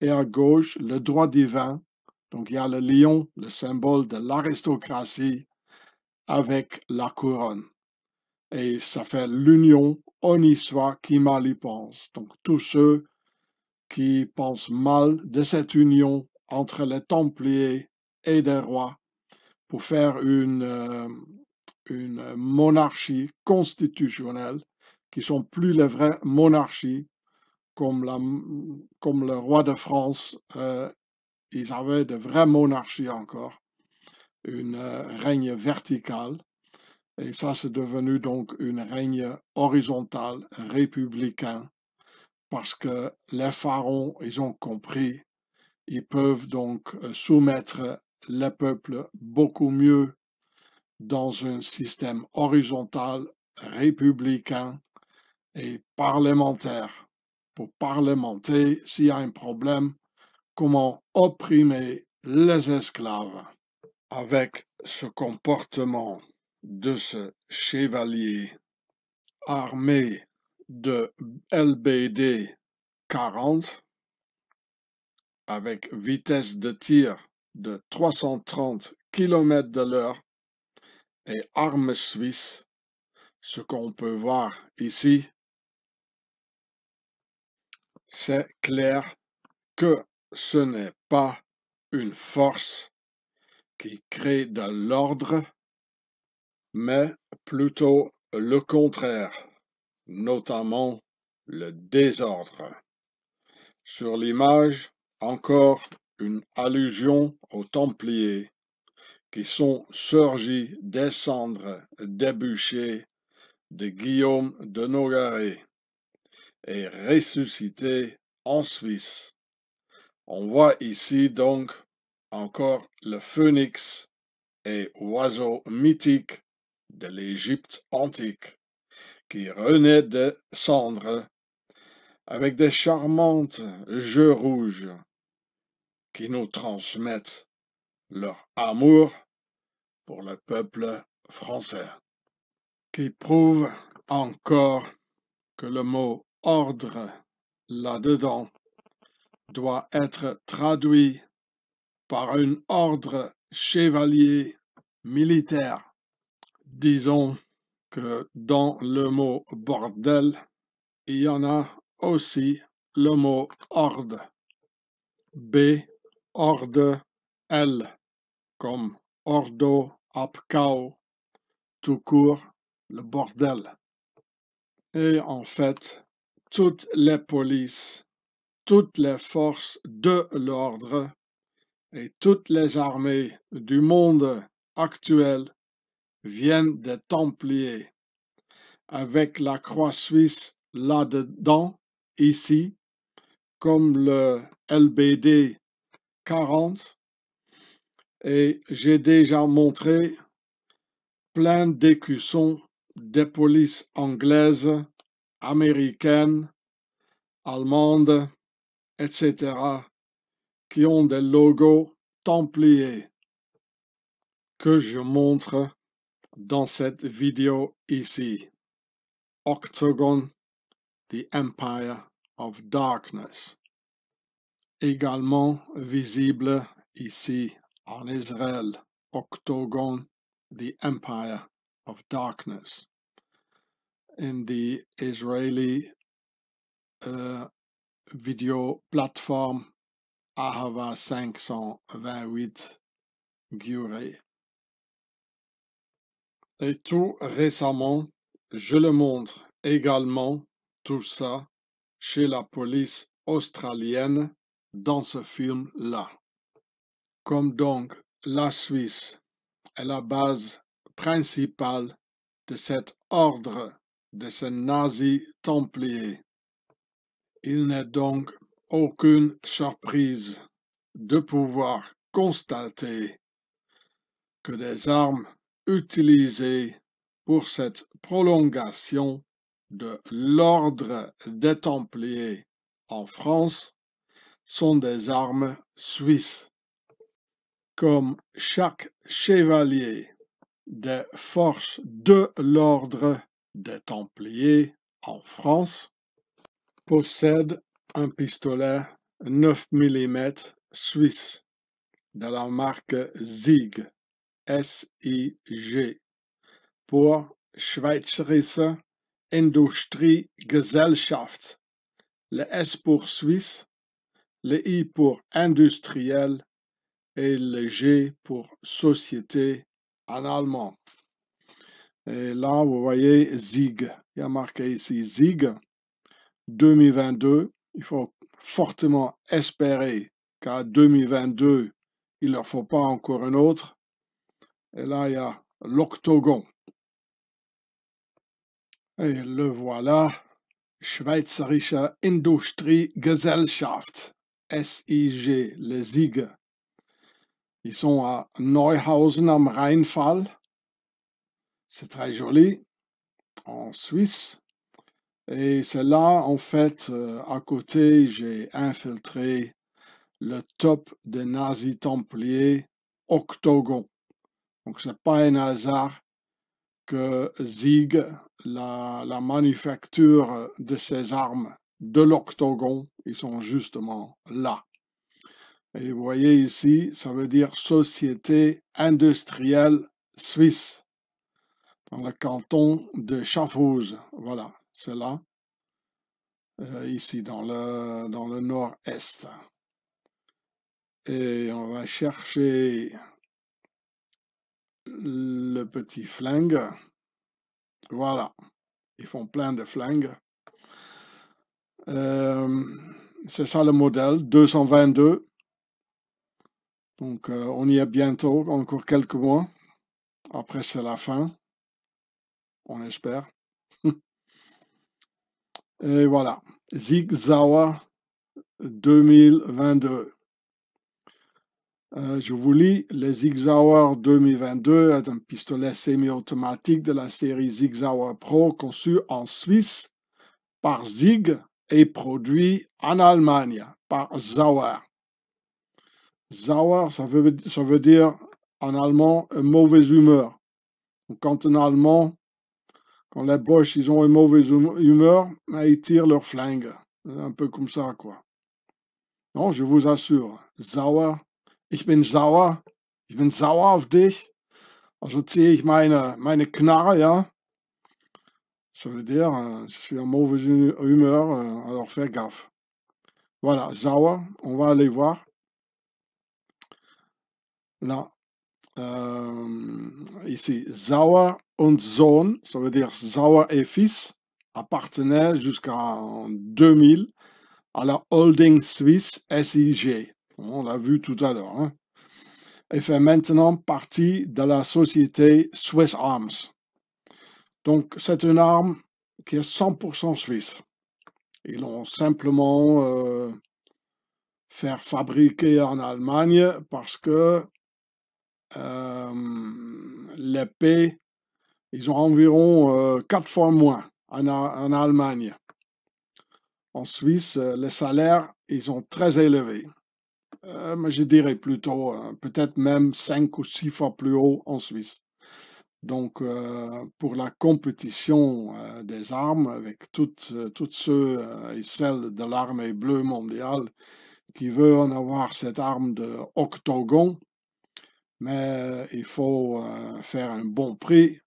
et à gauche, « Le droit divin ». Donc, il y a le lion, le symbole de l'aristocratie, avec la couronne et ça fait l'union on y soit, qui mal y pense. Donc tous ceux qui pensent mal de cette union entre les Templiers et des rois pour faire une, euh, une monarchie constitutionnelle qui sont plus les vraies monarchies comme, la, comme le roi de France. Euh, ils avaient de vraies monarchies encore, une euh, règne verticale et ça, c'est devenu donc une règne horizontale républicain parce que les pharaons, ils ont compris, ils peuvent donc euh, soumettre les peuples beaucoup mieux dans un système horizontal républicain et parlementaire. Pour parlementer, s'il y a un problème, comment opprimer les esclaves avec ce comportement de ce chevalier armé de LBD 40 avec vitesse de tir de 330 km de l'heure et armes suisses, ce qu'on peut voir ici, c'est clair que ce n'est pas une force qui crée de l'ordre mais plutôt le contraire, notamment le désordre. Sur l'image, encore une allusion aux Templiers, qui sont surgis des cendres débuchées de Guillaume de Nogaret et ressuscités en Suisse. On voit ici donc encore le phénix et oiseau mythique de l'Égypte antique, qui renaît de cendres avec des charmantes jeux rouges qui nous transmettent leur amour pour le peuple français, qui prouve encore que le mot ordre là-dedans doit être traduit par un ordre chevalier militaire disons que dans le mot bordel, il y en a aussi le mot horde. B, horde, L, comme ordo, apkao, tout court, le bordel. Et en fait, toutes les polices, toutes les forces de l'ordre et toutes les armées du monde actuel viennent des Templiers. Avec la croix suisse là-dedans, ici, comme le LBD 40, et j'ai déjà montré plein d'écussons des polices anglaises, américaines, allemandes, etc., qui ont des logos templiers que je montre dans cette vidéo ici. Octagon, The Empire of Darkness. Également visible ici en Israël. Octagon, The Empire of Darkness. In the Israeli uh, video platform Ahava 528 Gure. Et tout récemment, je le montre également, tout ça, chez la police australienne dans ce film-là. Comme donc la Suisse est la base principale de cet ordre de ces nazis templiers. Il n'est donc aucune surprise de pouvoir constater que des armes Utilisés pour cette prolongation de l'ordre des Templiers en France sont des armes suisses. Comme chaque chevalier des forces de l'ordre des Templiers en France possède un pistolet 9 mm suisse de la marque Zig G, pour Schweizerische Industriegesellschaft. Le S pour Suisse, le I pour industriel et le G pour société en allemand. Et là, vous voyez ZIG. Il y a marqué ici ZIG 2022. Il faut fortement espérer qu'à 2022, il ne leur faut pas encore un autre. Et là, il y a l'octogon. Et le voilà. Schweizerische Industriegesellschaft, SIG, les SIG. Ils sont à Neuhausen am Rheinfall. C'est très joli, en Suisse. Et c'est là, en fait, euh, à côté, j'ai infiltré le top des nazis templiers Octogon. Donc, ce n'est pas un hasard que Zig, la, manufacture de ces armes de l'Octogon, ils sont justement là. Et vous voyez ici, ça veut dire Société industrielle suisse, dans le canton de Schaffhouse. Voilà, c'est là, euh, ici, dans le, dans le nord-est. Et on va chercher le petit flingue. Voilà. Ils font plein de flingues. Euh, c'est ça le modèle, 222. Donc, euh, on y est bientôt, encore quelques mois. Après, c'est la fin. On espère. Et voilà. Zig zawa 2022. Euh, je vous lis Le Zigzauer 2022 est un pistolet semi-automatique de la série Zigzauer Pro conçu en Suisse par Zig et produit en Allemagne par Zauer. Zauer, ça veut, dire en allemand une mauvaise humeur. Quand en allemand, quand les Boches ils ont une mauvaise hum, humeur, ben, ils tirent leur flingue. Un peu comme ça, quoi. Non, je vous assure, Zauer, ich bin sauer, ich bin sauer auf dich. Also ziehe ich meine, meine Knarre, ja. Ça veut dire, je suis en mauvaise humeur, äh, alors fais gaffe. Voilà, sauer, on va aller voir. Là, euh, ici, sauer und Sohn, ça veut dire sauer et fils, appartenaient jusqu'en 2000 à la Holding Suisse SIG. on l'a vu tout à l'heure, et hein. fait maintenant partie de la société Swiss Arms. Donc, c'est une arme qui est 100% suisse. Ils l'ont simplement euh, fait fabriquer en Allemagne parce que euh, l'épée, ils ont environ 4 euh, quatre fois moins en, en Allemagne. En Suisse, euh, les salaires, ils sont très élevés. Euh, mais je dirais plutôt euh, peut-être même 5 ou 6 fois plus haut en Suisse. Donc euh, pour la compétition des armes avec toutes, toutes ceux et celles de l'armée bleue mondiale qui veut en avoir cette arme de octogon, mais il faut faire un bon prix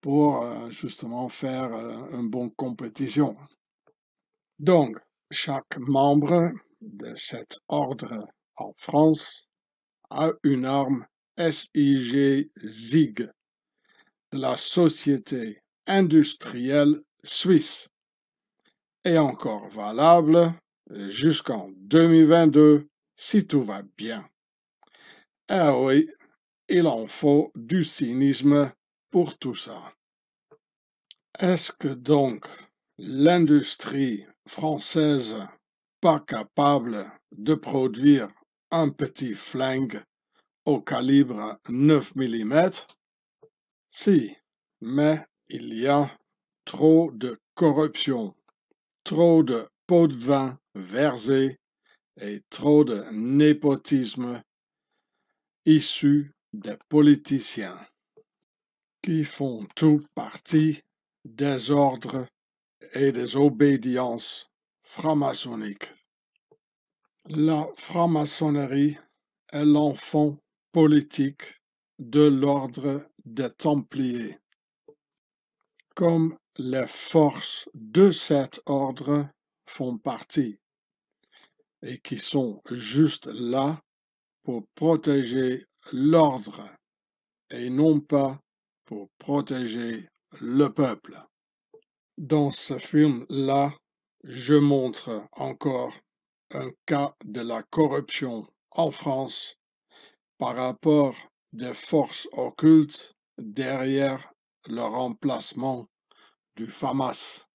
pour justement faire une bonne compétition. Donc chaque membre de cet ordre en France a une arme SIG ZIG de la société industrielle suisse est encore valable jusqu'en 2022 si tout va bien. Ah oui, il en faut du cynisme pour tout ça. Est-ce que donc l'industrie française pas capable de produire un petit flingue au calibre 9 mm Si, mais il y a trop de corruption, trop de pots de vin versés et trop de népotisme issu des politiciens qui font tout partie des ordres et des obédiences la franc-maçonnerie est l'enfant politique de l'ordre des Templiers. Comme les forces de cet ordre font partie et qui sont juste là pour protéger l'ordre et non pas pour protéger le peuple. Dans ce film-là, je montre encore un cas de la corruption en France par rapport des forces occultes derrière le remplacement du FAMAS,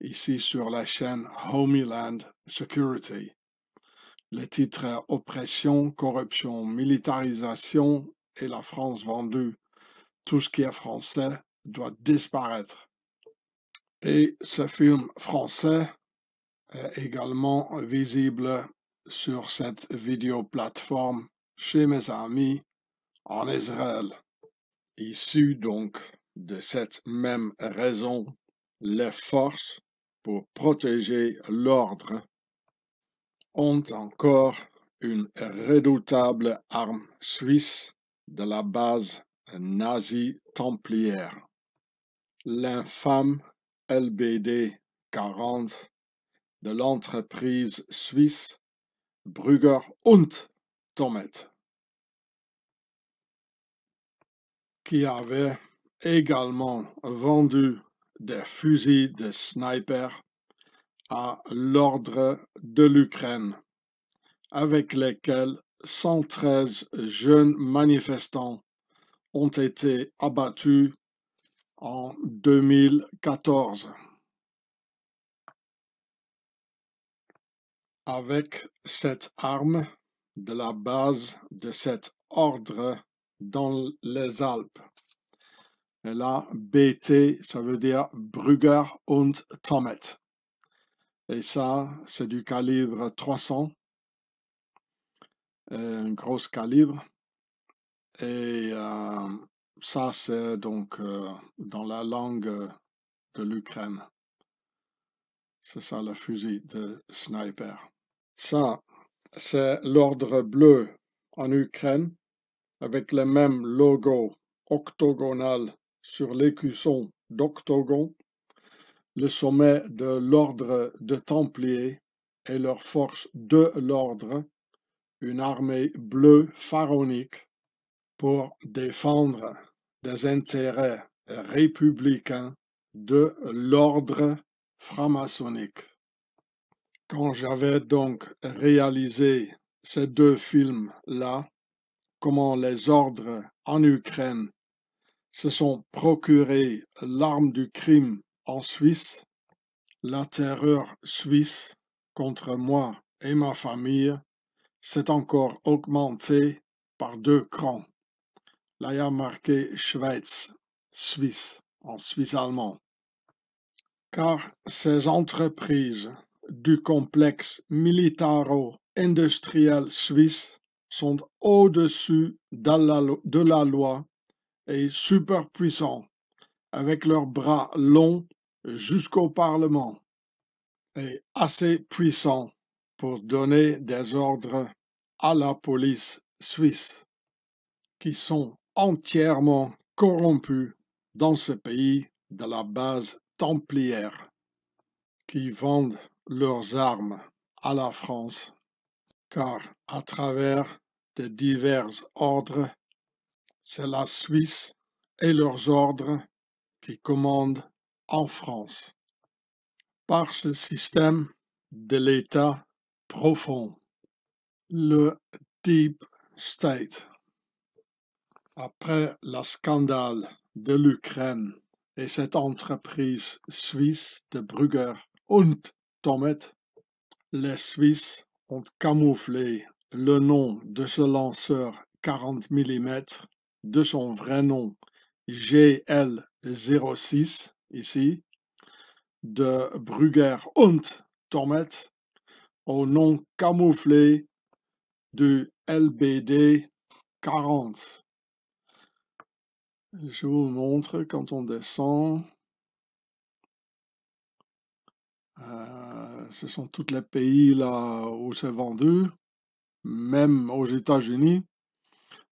ici sur la chaîne Homeland Security. Le titre Oppression, corruption, militarisation et la France vendue. Tout ce qui est français doit disparaître. Et ce film français est également visible sur cette vidéo-plateforme chez mes amis en Israël. Issu donc de cette même raison, les forces pour protéger l'ordre ont encore une redoutable arme suisse de la base nazie templière, l'infâme LBD 40 de l'entreprise suisse Brugger und Tomet, qui avait également vendu des fusils de sniper à l'ordre de l'Ukraine, avec lesquels 113 jeunes manifestants ont été abattus 2014 avec cette arme de la base de cet ordre dans les Alpes. Et là, BT, ça veut dire Brugger und Tommet. Et ça, c'est du calibre 300, euh, un gros calibre. Et euh, ça, c'est donc euh, dans la langue euh, de l'Ukraine. C'est ça le fusil de sniper. Ça, c'est l'ordre bleu en Ukraine avec le même logo octogonal sur l'écusson d'octogon, le sommet de l'ordre de Templiers et leur force de l'ordre, une armée bleue pharaonique pour défendre des intérêts républicains de l'ordre franc-maçonnique. Quand j'avais donc réalisé ces deux films-là, comment les ordres en Ukraine se sont procurés l'arme du crime en Suisse, la terreur suisse contre moi et ma famille s'est encore augmentée par deux crans l'a marqué Schweiz, Suisse, en Suisse allemand. Car ces entreprises du complexe militaro-industriel suisse sont au-dessus de la loi et superpuissants, avec leurs bras longs jusqu'au Parlement, et assez puissants pour donner des ordres à la police suisse, qui sont entièrement corrompus dans ce pays de la base templière, qui vendent leurs armes à la France, car à travers de divers ordres, c'est la Suisse et leurs ordres qui commandent en France. Par ce système de l'État profond, le Deep State après le scandale de l'Ukraine et cette entreprise suisse de Brugger und Tomet, les Suisses ont camouflé le nom de ce lanceur 40 mm de son vrai nom GL06 ici de Brugger und Tomet, au nom camouflé du LBD 40 je vous montre quand on descend. Euh, ce sont tous les pays là où c'est vendu, même aux États-Unis.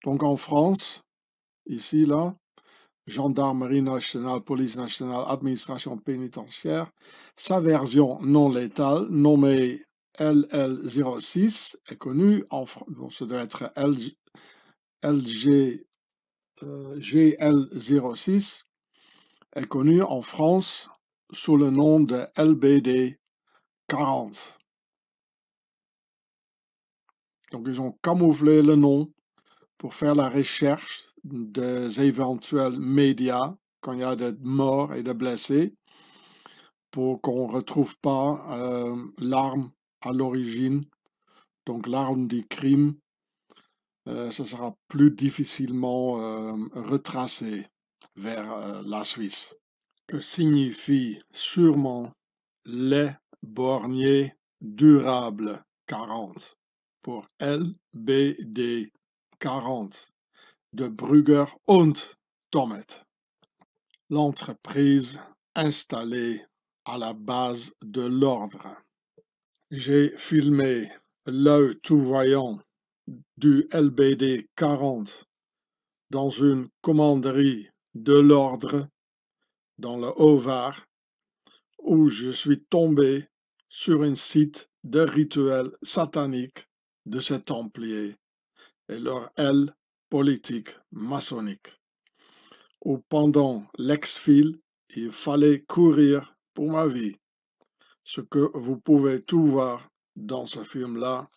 Donc en France, ici là, gendarmerie nationale, police nationale, administration pénitentiaire, sa version non létale, nommée LL06, est connue en France. Bon, doit être LG, euh, GL06 est connu en France sous le nom de LBD 40. Donc ils ont camouflé le nom pour faire la recherche des éventuels médias quand il y a des morts et des blessés pour qu'on ne retrouve pas euh, l'arme à l'origine, donc l'arme du crime euh, ce sera plus difficilement euh, retracé vers euh, la Suisse. Que signifie sûrement les borniers durables 40 pour LBD 40 de Brugger und tomet l'entreprise installée à la base de l'ordre. J'ai filmé l'œil tout voyant du LBD 40 dans une commanderie de l'ordre dans le Haut-Var où je suis tombé sur un site de rituel satanique de ces Templiers et leur aile politique maçonnique, où pendant l'exfil, il fallait courir pour ma vie, ce que vous pouvez tout voir dans ce film-là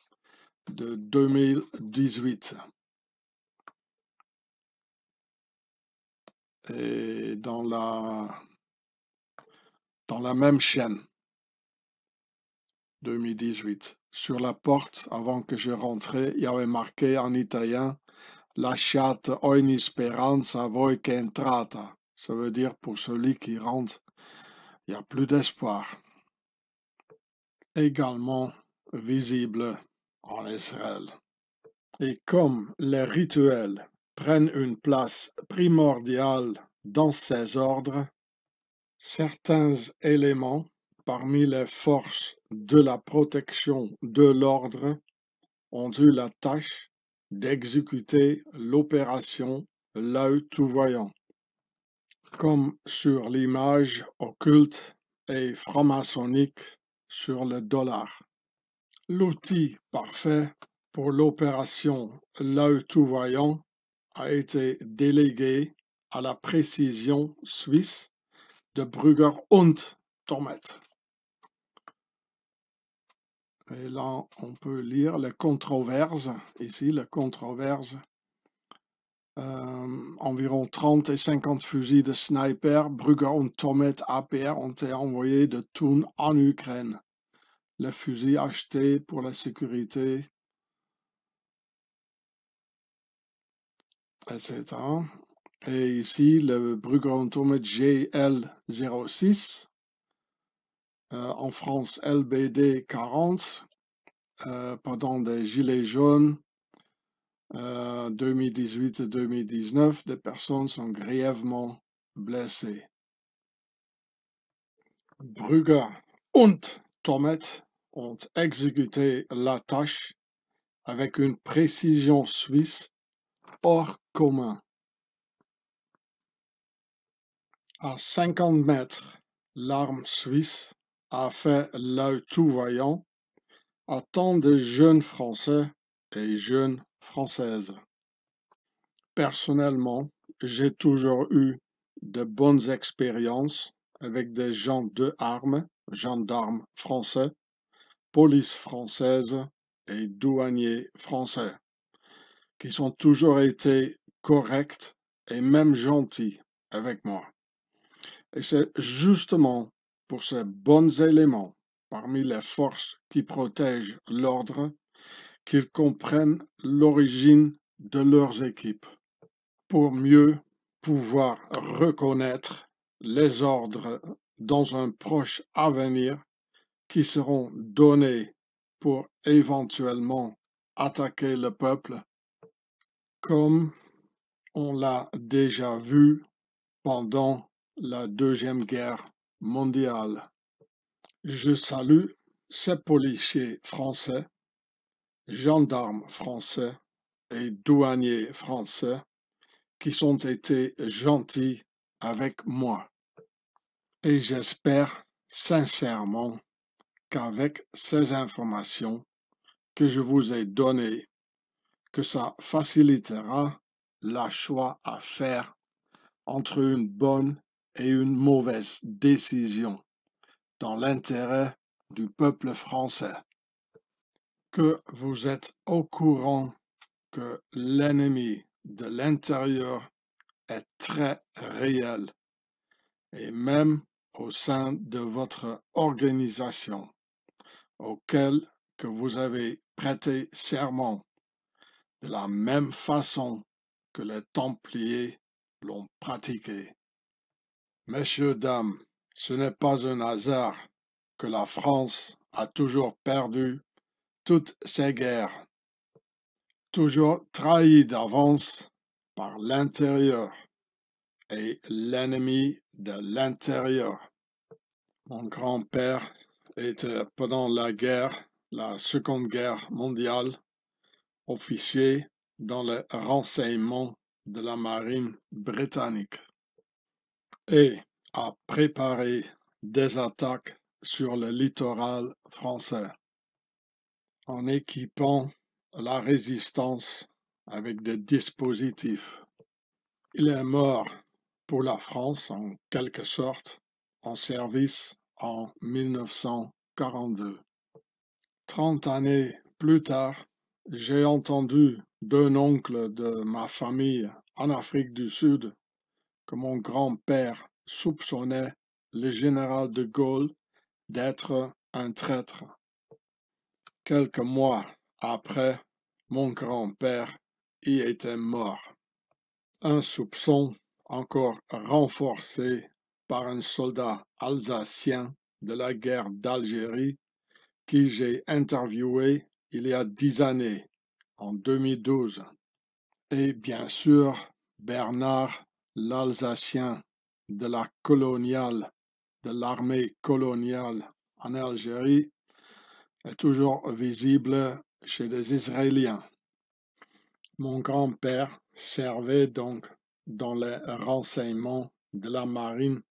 de 2018. Et dans la, dans la même chaîne, 2018. Sur la porte, avant que je rentre, il y avait marqué en italien Lasciate ogni speranza voi che entrata. Ça veut dire pour celui qui rentre, il a plus d'espoir. Également visible en Israël et comme les rituels prennent une place primordiale dans ces ordres, certains éléments parmi les forces de la protection de l'ordre ont eu la tâche d'exécuter l'opération l'œil tout-voyant, comme sur l'image occulte et franc-maçonnique sur le dollar. L'outil parfait pour l'opération l'œil tout-voyant a été délégué à la précision suisse de Brugger und Tomet. Et là, on peut lire les controverses. Ici, les controverse. Euh, environ 30 et 50 fusils de sniper, Brugger und Tomet APR ont été envoyés de Thun en Ukraine la fusée achetée pour la sécurité, etc. Et ici, le Brugrand-Turme GL06, euh, en France LBD40, euh, pendant des gilets jaunes 2018 euh, et 2019, des personnes sont grièvement blessées. Brugger und Tomet ont exécuté la tâche avec une précision suisse hors commun. À 50 mètres, l'arme suisse a fait l'œil tout-voyant à tant de jeunes Français et jeunes Françaises. Personnellement, j'ai toujours eu de bonnes expériences avec des gens de armes, gendarmes français, police française et douaniers français, qui sont toujours été corrects et même gentils avec moi. Et c'est justement pour ces bons éléments parmi les forces qui protègent l'ordre qu'ils comprennent l'origine de leurs équipes pour mieux pouvoir reconnaître les ordres dans un proche avenir qui seront donnés pour éventuellement attaquer le peuple, comme on l'a déjà vu pendant la Deuxième Guerre mondiale. Je salue ces policiers français, gendarmes français et douaniers français qui sont été gentils avec moi. Et j'espère sincèrement qu'avec ces informations que je vous ai données, que ça facilitera la choix à faire entre une bonne et une mauvaise décision dans l'intérêt du peuple français. Que vous êtes au courant que l'ennemi de l'intérieur est très réel et même au sein de votre organisation auquel que vous avez prêté serment, de la même façon que les Templiers l'ont pratiqué. Messieurs, dames, ce n'est pas un hasard que la France a toujours perdu toutes ses guerres, toujours trahie d'avance par l'intérieur et l'ennemi de l'intérieur. Mon grand-père était pendant la guerre, la Seconde Guerre mondiale, officier dans le renseignement de la marine britannique et a préparé des attaques sur le littoral français en équipant la résistance avec des dispositifs. Il est mort la France, en quelque sorte, en service en 1942. Trente années plus tard, j'ai entendu d'un oncle de ma famille en Afrique du Sud que mon grand-père soupçonnait le général de Gaulle d'être un traître. Quelques mois après, mon grand-père y était mort. Un soupçon encore renforcé par un soldat alsacien de la guerre d'Algérie qui j'ai interviewé il y a dix années, en 2012. Et bien sûr, Bernard l'Alsacien de la coloniale, de l'armée coloniale en Algérie, est toujours visible chez les Israéliens. Mon grand-père servait donc dans les renseignements de la marine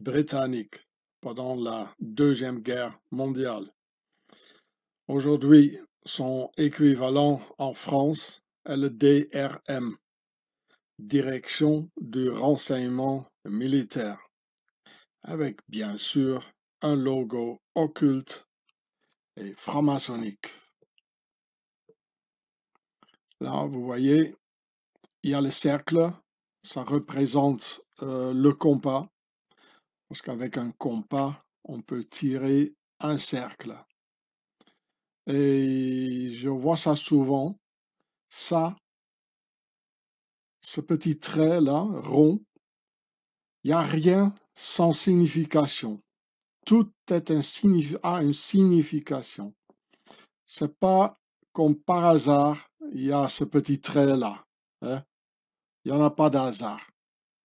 britannique pendant la Deuxième Guerre mondiale. Aujourd'hui, son équivalent en France est le DRM, Direction du renseignement militaire, avec bien sûr un logo occulte et franc-maçonnique. Là, vous voyez, il y a le cercle ça représente euh, le compas, parce qu'avec un compas, on peut tirer un cercle. Et je vois ça souvent. Ça, ce petit trait là, rond, il n'y a rien sans signification. Tout est un a une signification. C'est pas comme par hasard, il y a ce petit trait là. Hein. Il n'y en a pas d'hasard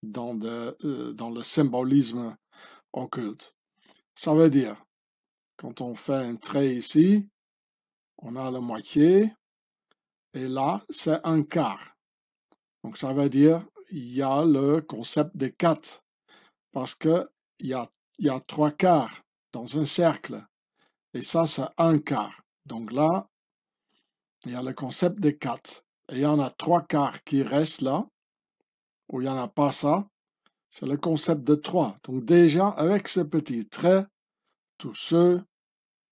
euh, dans, le symbolisme occulte. Ça veut dire, quand on fait un trait ici, on a la moitié, et là, c'est un quart. Donc ça veut dire, il y a le concept des quatre, parce qu'il y y a trois quarts dans un cercle, et ça, c'est un quart. Donc là, il y a le concept des quatre. Et il y en a trois quarts qui restent là, où il n'y en a pas ça, c'est le concept de trois. Donc déjà, avec ce petit trait, tous ceux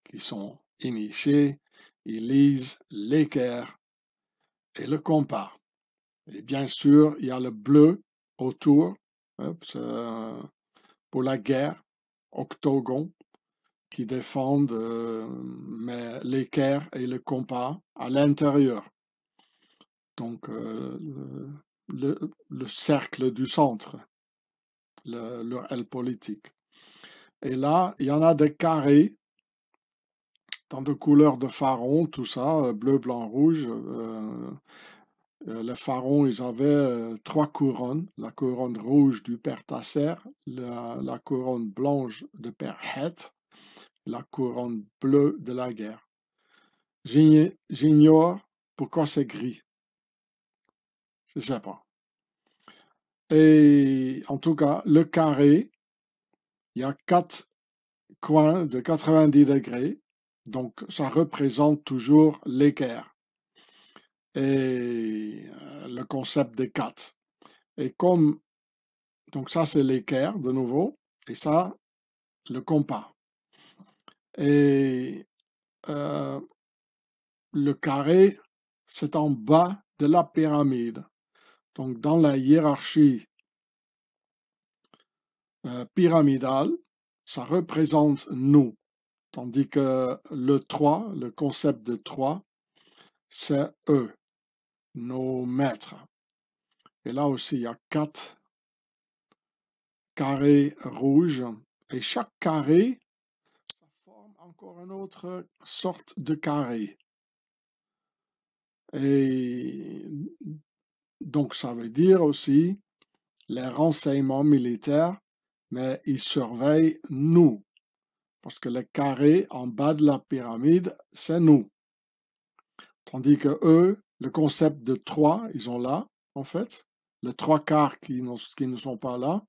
qui sont initiés, ils lisent l'équerre et le compas. Et bien sûr, il y a le bleu autour, hein, pour la guerre, octogon, qui défendent euh, l'équerre et le compas à l'intérieur. Donc, euh, le, cercle du centre, le, leur aile politique. Et là, il y en a des carrés, dans de couleurs de pharaons, tout ça, euh, bleu, blanc, rouge. Euh, euh, les pharaons, ils avaient trois couronnes, la couronne rouge du Père Tasser, la, couronne blanche de Père Het, la couronne bleue de la guerre. J'ignore pourquoi c'est gris. Je ne sais pas. Et en tout cas, le carré, il y a quatre coins de 90 degrés. Donc, ça représente toujours l'équerre et euh, le concept des quatre. Et comme, donc ça c'est l'équerre de nouveau, et ça, le compas. Et euh, le carré, c'est en bas de la pyramide. Donc dans la hiérarchie euh, pyramidale, ça représente nous, tandis que le 3, le concept de 3, c'est eux, nos maîtres. Et là aussi, il y a quatre carrés rouges, et chaque carré forme encore une autre sorte de carré. Et donc ça veut dire aussi les renseignements militaires, mais ils surveillent nous. Parce que le carré en bas de la pyramide, c'est nous. Tandis que eux, le concept de trois, ils ont là, en fait, les trois quarts qui, ne sont pas là.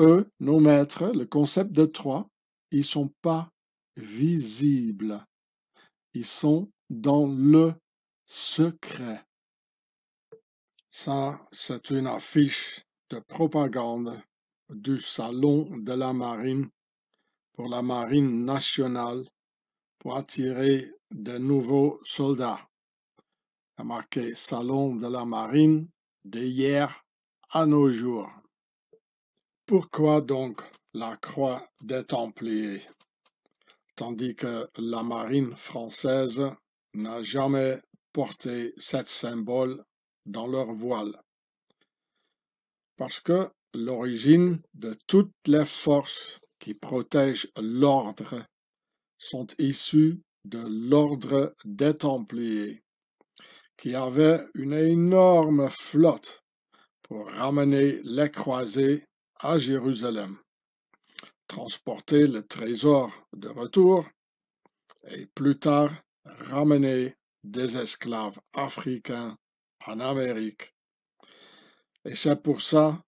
Eux, nos maîtres, le concept de trois, ils ne sont pas visibles. Ils sont dans le secret. Ça, c'est une affiche de propagande du Salon de la Marine pour la Marine nationale pour attirer de nouveaux soldats. a marqué Salon de la Marine d'hier à nos jours. Pourquoi donc la croix des Templiers, tandis que la marine française n'a jamais porté cette symbole dans leur voile. Parce que l'origine de toutes les forces qui protègent l'ordre sont issues de l'ordre des Templiers, qui avait une énorme flotte pour ramener les croisés à Jérusalem, transporter le trésor de retour et plus tard ramener des esclaves africains en Amérique. Et c'est pour ça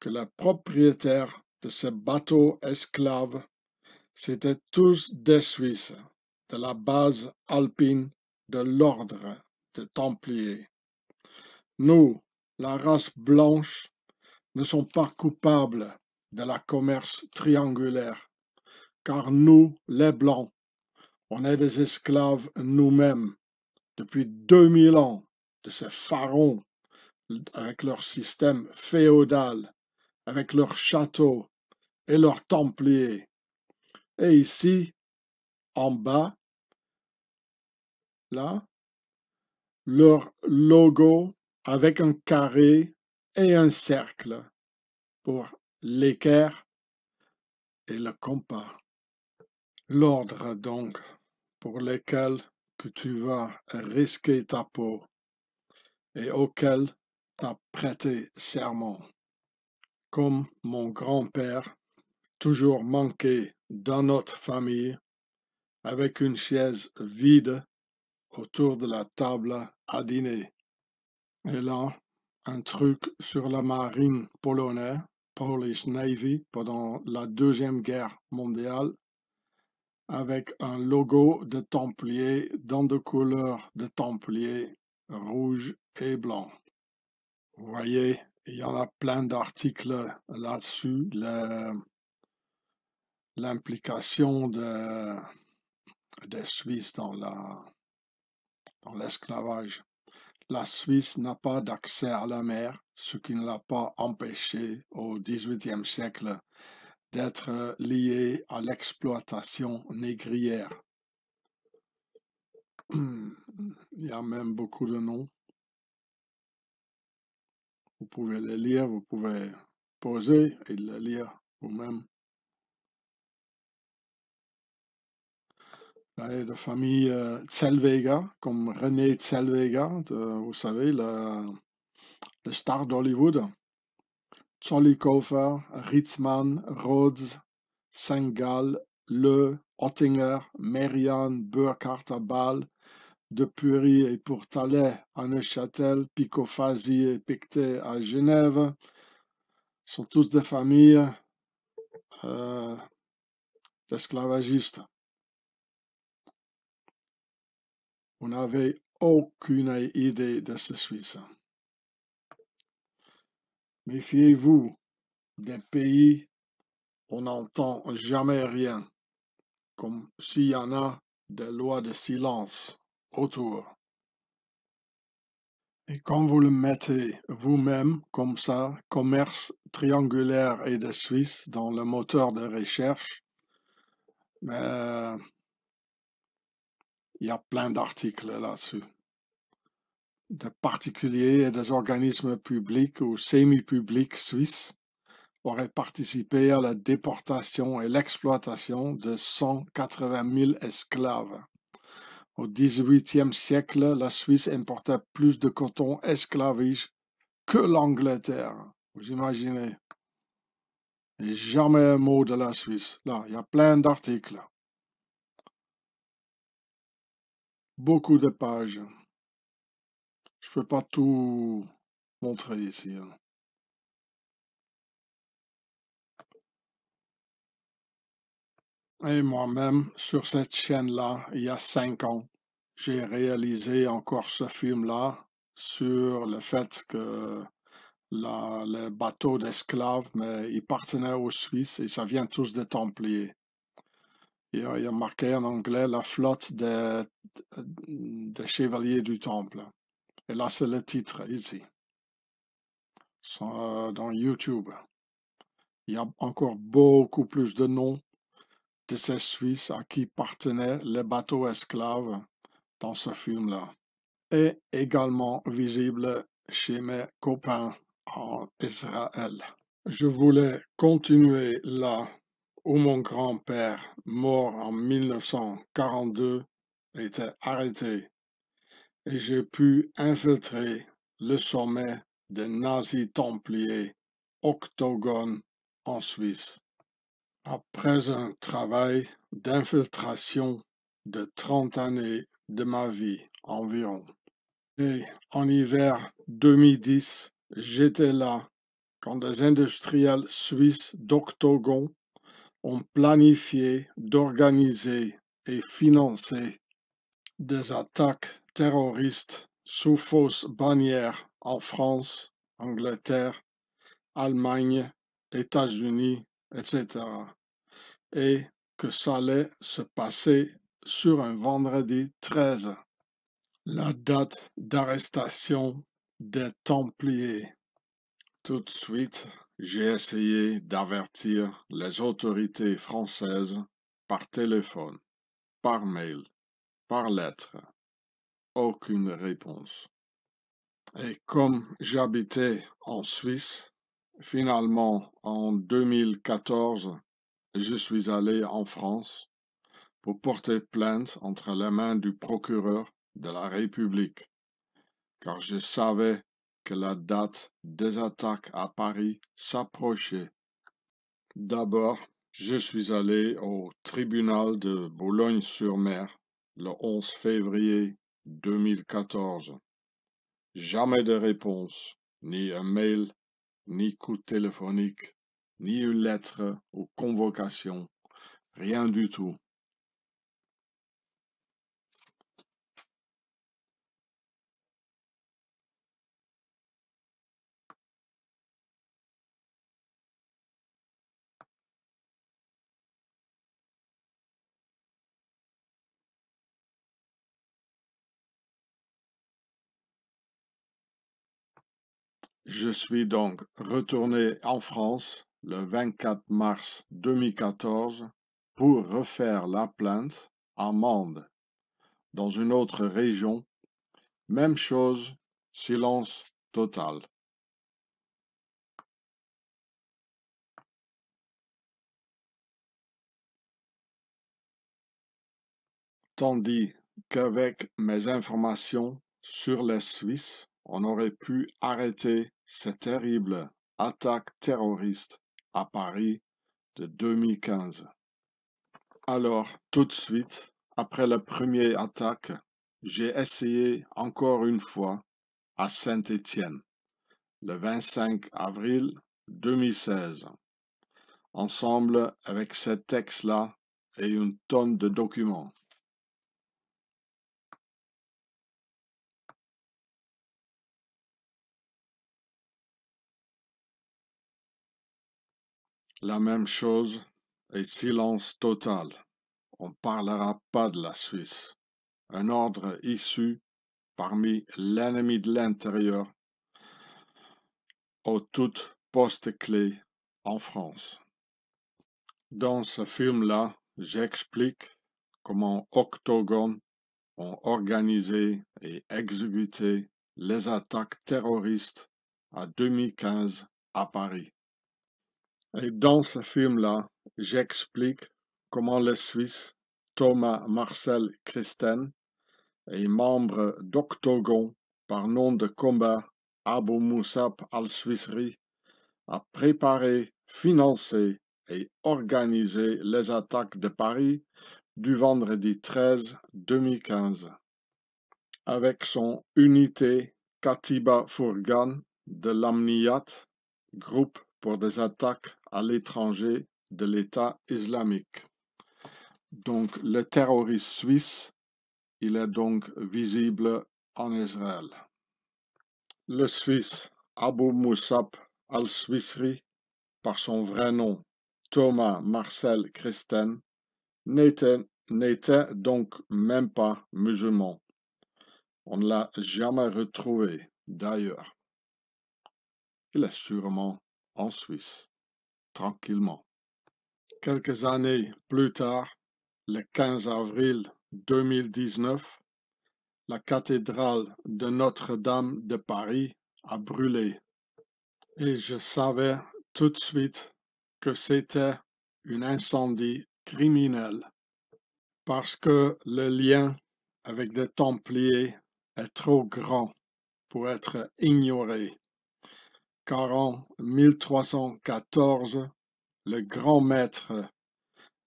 que les propriétaires de ces bateaux esclaves, c'étaient tous des Suisses, de la base alpine de l'ordre des Templiers. Nous, la race blanche, ne sommes pas coupables de la commerce triangulaire, car nous, les Blancs, on est des esclaves nous-mêmes depuis 2000 ans de ces pharaons avec leur système féodal, avec leurs châteaux et leurs templiers. Et ici, en bas, là, leur logo avec un carré et un cercle pour l'équerre et le compas. L'ordre donc pour lequel que tu vas risquer ta peau et auquel t'as prêté serment. Comme mon grand-père, toujours manqué dans notre famille, avec une chaise vide autour de la table à dîner. Et là, un truc sur la marine polonaise, Polish Navy, pendant la Deuxième Guerre mondiale, avec un logo de Templier dans de couleurs de Templier rouge et blanc. Vous voyez, il y en a plein d'articles là-dessus. L'implication de, des Suisses dans l'esclavage. La, Suisse n'a pas d'accès à la mer, ce qui ne l'a pas empêché au XVIIIe siècle d'être liée à l'exploitation négrière. Il y a même beaucoup de noms. Vous pouvez les lire, vous pouvez poser et les lire vous-même. la famille euh, comme René Zellweger, vous savez, le, star d'Hollywood. Cholikofer, Ritzman, Rhodes, Sengal, le, Ottinger, Merian, Burkhardt à Bâle, de et Pourtalais à Neuchâtel, Picofasi et Pictet à Genève, sont tous des familles euh, d'esclavagistes. On n'avait aucune idée de ce Suisse. Méfiez-vous des pays, on n'entend jamais rien comme s'il y en a des lois de silence autour. Et quand vous le mettez vous-même comme ça, commerce triangulaire et de Suisse dans le moteur de recherche, ben, il y a plein d'articles là-dessus. Des particuliers et des organismes publics ou semi-publics suisses aurait participé à la déportation et l'exploitation de 180 000 esclaves. Au XVIIIe siècle, la Suisse importait plus de coton esclavage que l'Angleterre. Vous imaginez Jamais un mot de la Suisse. Là, il y a plein d'articles. Beaucoup de pages. Je ne peux pas tout montrer ici. Hein. et moi-même sur cette chaîne-là il y a cinq ans. J'ai réalisé encore ce film-là sur le fait que la, le bateau d'esclaves, mais il partenaient aux Suisses et ça vient tous des Templiers. Et il a marqué en anglais la flotte des, des chevaliers du Temple. Et là, c'est le titre ici. Dans YouTube. Il y a encore beaucoup plus de noms de ces Suisses à qui partenaient les bateaux esclaves dans ce film-là. est également visible chez mes copains en Israël. Je voulais continuer là où mon grand-père, mort en 1942, était arrêté et j'ai pu infiltrer le sommet des nazis templiers Octogone en Suisse. Après un travail d'infiltration de trente années de ma vie environ, et en hiver 2010, j'étais là quand des industriels suisses d'Octogon ont planifié d'organiser et financer des attaques terroristes sous fausses bannières en France, Angleterre, Allemagne, États-Unis etc. Et que ça allait se passer sur un vendredi 13, la date d'arrestation des Templiers. Tout de suite, j'ai essayé d'avertir les autorités françaises par téléphone, par mail, par lettre. Aucune réponse. Et comme j'habitais en Suisse, Finalement, en 2014, je suis allé en France pour porter plainte entre les mains du procureur de la République, car je savais que la date des attaques à Paris s'approchait. D'abord, je suis allé au tribunal de Boulogne-sur-Mer le 11 février 2014. Jamais de réponse, ni un mail ni coup téléphonique, ni une lettre ou convocation, rien du tout. Je suis donc retourné en France le 24 mars 2014 pour refaire la plainte à Mende, dans une autre région. Même chose, silence total. Tandis qu'avec mes informations sur les Suisses, on aurait pu arrêter cette terrible attaque terroriste à Paris de 2015. Alors, tout de suite, après la première attaque, j'ai essayé encore une fois à Saint-Étienne, le 25 avril 2016, ensemble avec ce texte-là et une tonne de documents. La même chose est silence total. On ne parlera pas de la Suisse. Un ordre issu parmi l'ennemi de l'intérieur aux toutes postes clés en France. Dans ce film-là, j'explique comment Octogone ont organisé et exécuté les attaques terroristes à 2015 à Paris. Et dans ce film-là, j'explique comment le Suisse Thomas Marcel Christen et membre d'Octogon par nom de combat Abu Musab al suisserie a préparé, financé et organisé les attaques de Paris du vendredi 13 2015. Avec son unité Katiba Fourgan de l'Amniyat, groupe pour des attaques à l'étranger de l'État islamique. Donc le terroriste suisse, il est donc visible en Israël. Le Suisse Abu Moussab al-Swissri, par son vrai nom Thomas Marcel Christen, n'était donc même pas musulman. On ne l'a jamais retrouvé d'ailleurs. Il est sûrement en Suisse, tranquillement. Quelques années plus tard, le 15 avril 2019, la cathédrale de Notre-Dame de Paris a brûlé. Et je savais tout de suite que c'était un incendie criminel parce que le lien avec des Templiers est trop grand pour être ignoré en 1314, le grand maître,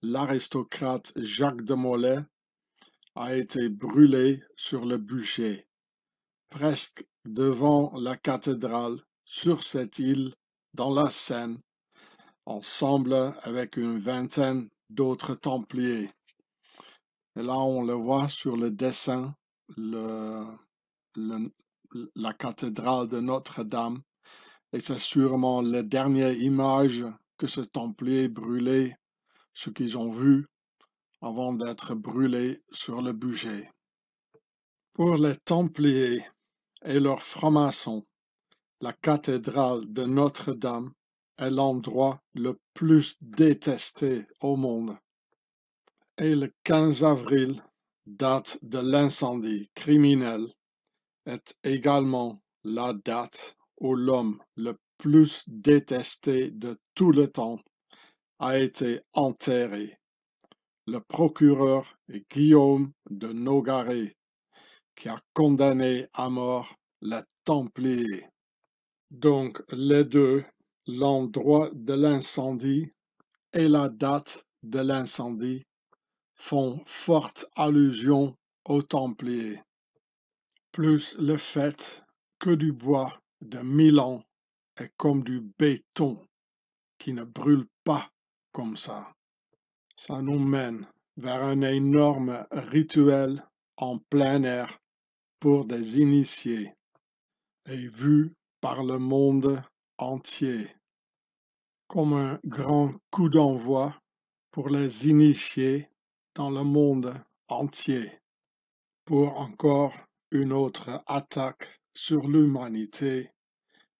l'aristocrate Jacques de Molay, a été brûlé sur le bûcher, presque devant la cathédrale, sur cette île, dans la Seine, ensemble avec une vingtaine d'autres templiers. Et là, on le voit sur le dessin, la cathédrale de Notre-Dame et c'est sûrement la dernière image que ces Templiers brûlaient ce qu'ils ont vu avant d'être brûlés sur le bûcher. Pour les Templiers et leurs francs-maçons, la cathédrale de Notre-Dame est l'endroit le plus détesté au monde. Et le 15 avril, date de l'incendie criminel, est également la date où l'homme le plus détesté de tout le temps a été enterré. Le procureur Guillaume de Nogaret, qui a condamné à mort la Templier. Donc les deux, l'endroit de l'incendie et la date de l'incendie, font forte allusion au Templier. plus le fait que du bois de Milan est comme du béton qui ne brûle pas comme ça. Ça nous mène vers un énorme rituel en plein air pour des initiés et vu par le monde entier comme un grand coup d'envoi pour les initiés dans le monde entier pour encore une autre attaque sur l'humanité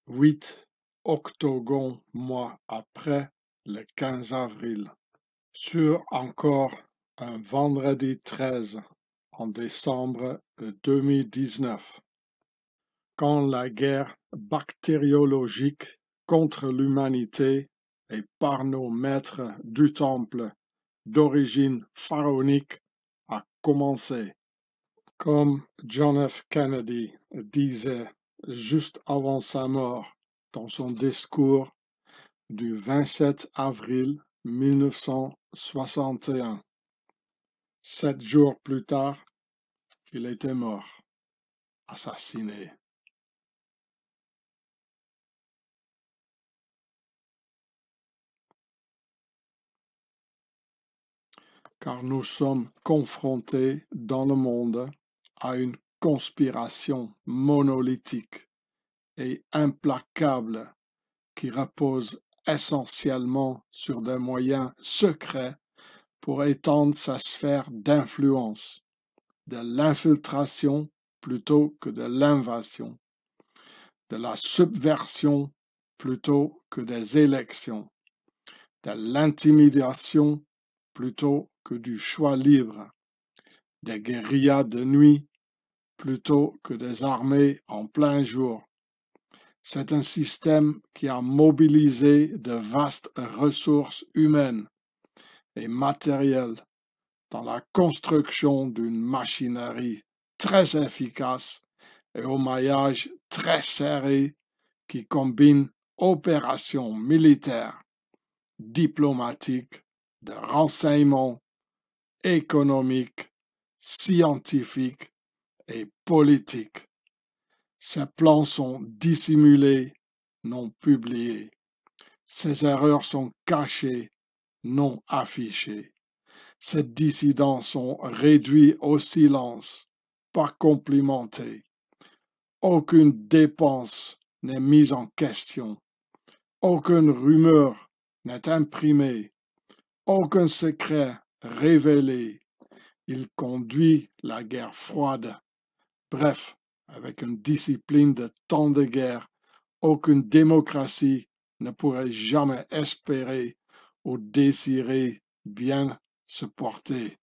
huit octogons mois après le 15 avril, sur encore un vendredi 13 en décembre 2019, quand la guerre bactériologique contre l'humanité et par nos maîtres du temple d'origine pharaonique a commencé. Comme John F. Kennedy disait juste avant sa mort dans son discours du 27 avril 1961. Sept jours plus tard, il était mort, assassiné. Car nous sommes confrontés dans le monde à une conspiration monolithique et implacable qui repose essentiellement sur des moyens secrets pour étendre sa sphère d'influence, de l'infiltration plutôt que de l'invasion, de la subversion plutôt que des élections, de l'intimidation plutôt que du choix libre, des guérillas de nuit plutôt que des armées en plein jour. C'est un système qui a mobilisé de vastes ressources humaines et matérielles dans la construction d'une machinerie très efficace et au maillage très serré qui combine opérations militaires, diplomatiques, de renseignement, économiques, scientifiques et politique. Ses plans sont dissimulés, non publiés. Ses erreurs sont cachées, non affichées. Ses dissidents sont réduits au silence, pas complimentés. Aucune dépense n'est mise en question. Aucune rumeur n'est imprimée. Aucun secret révélé. Il conduit la guerre froide Bref, avec une discipline de temps de guerre, aucune démocratie ne pourrait jamais espérer ou désirer bien se porter.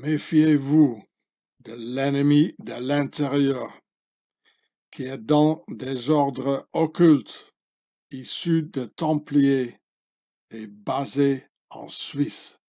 Méfiez-vous de l'ennemi de l'intérieur, qui est dans des ordres occultes issus de Templiers et basés en Suisse.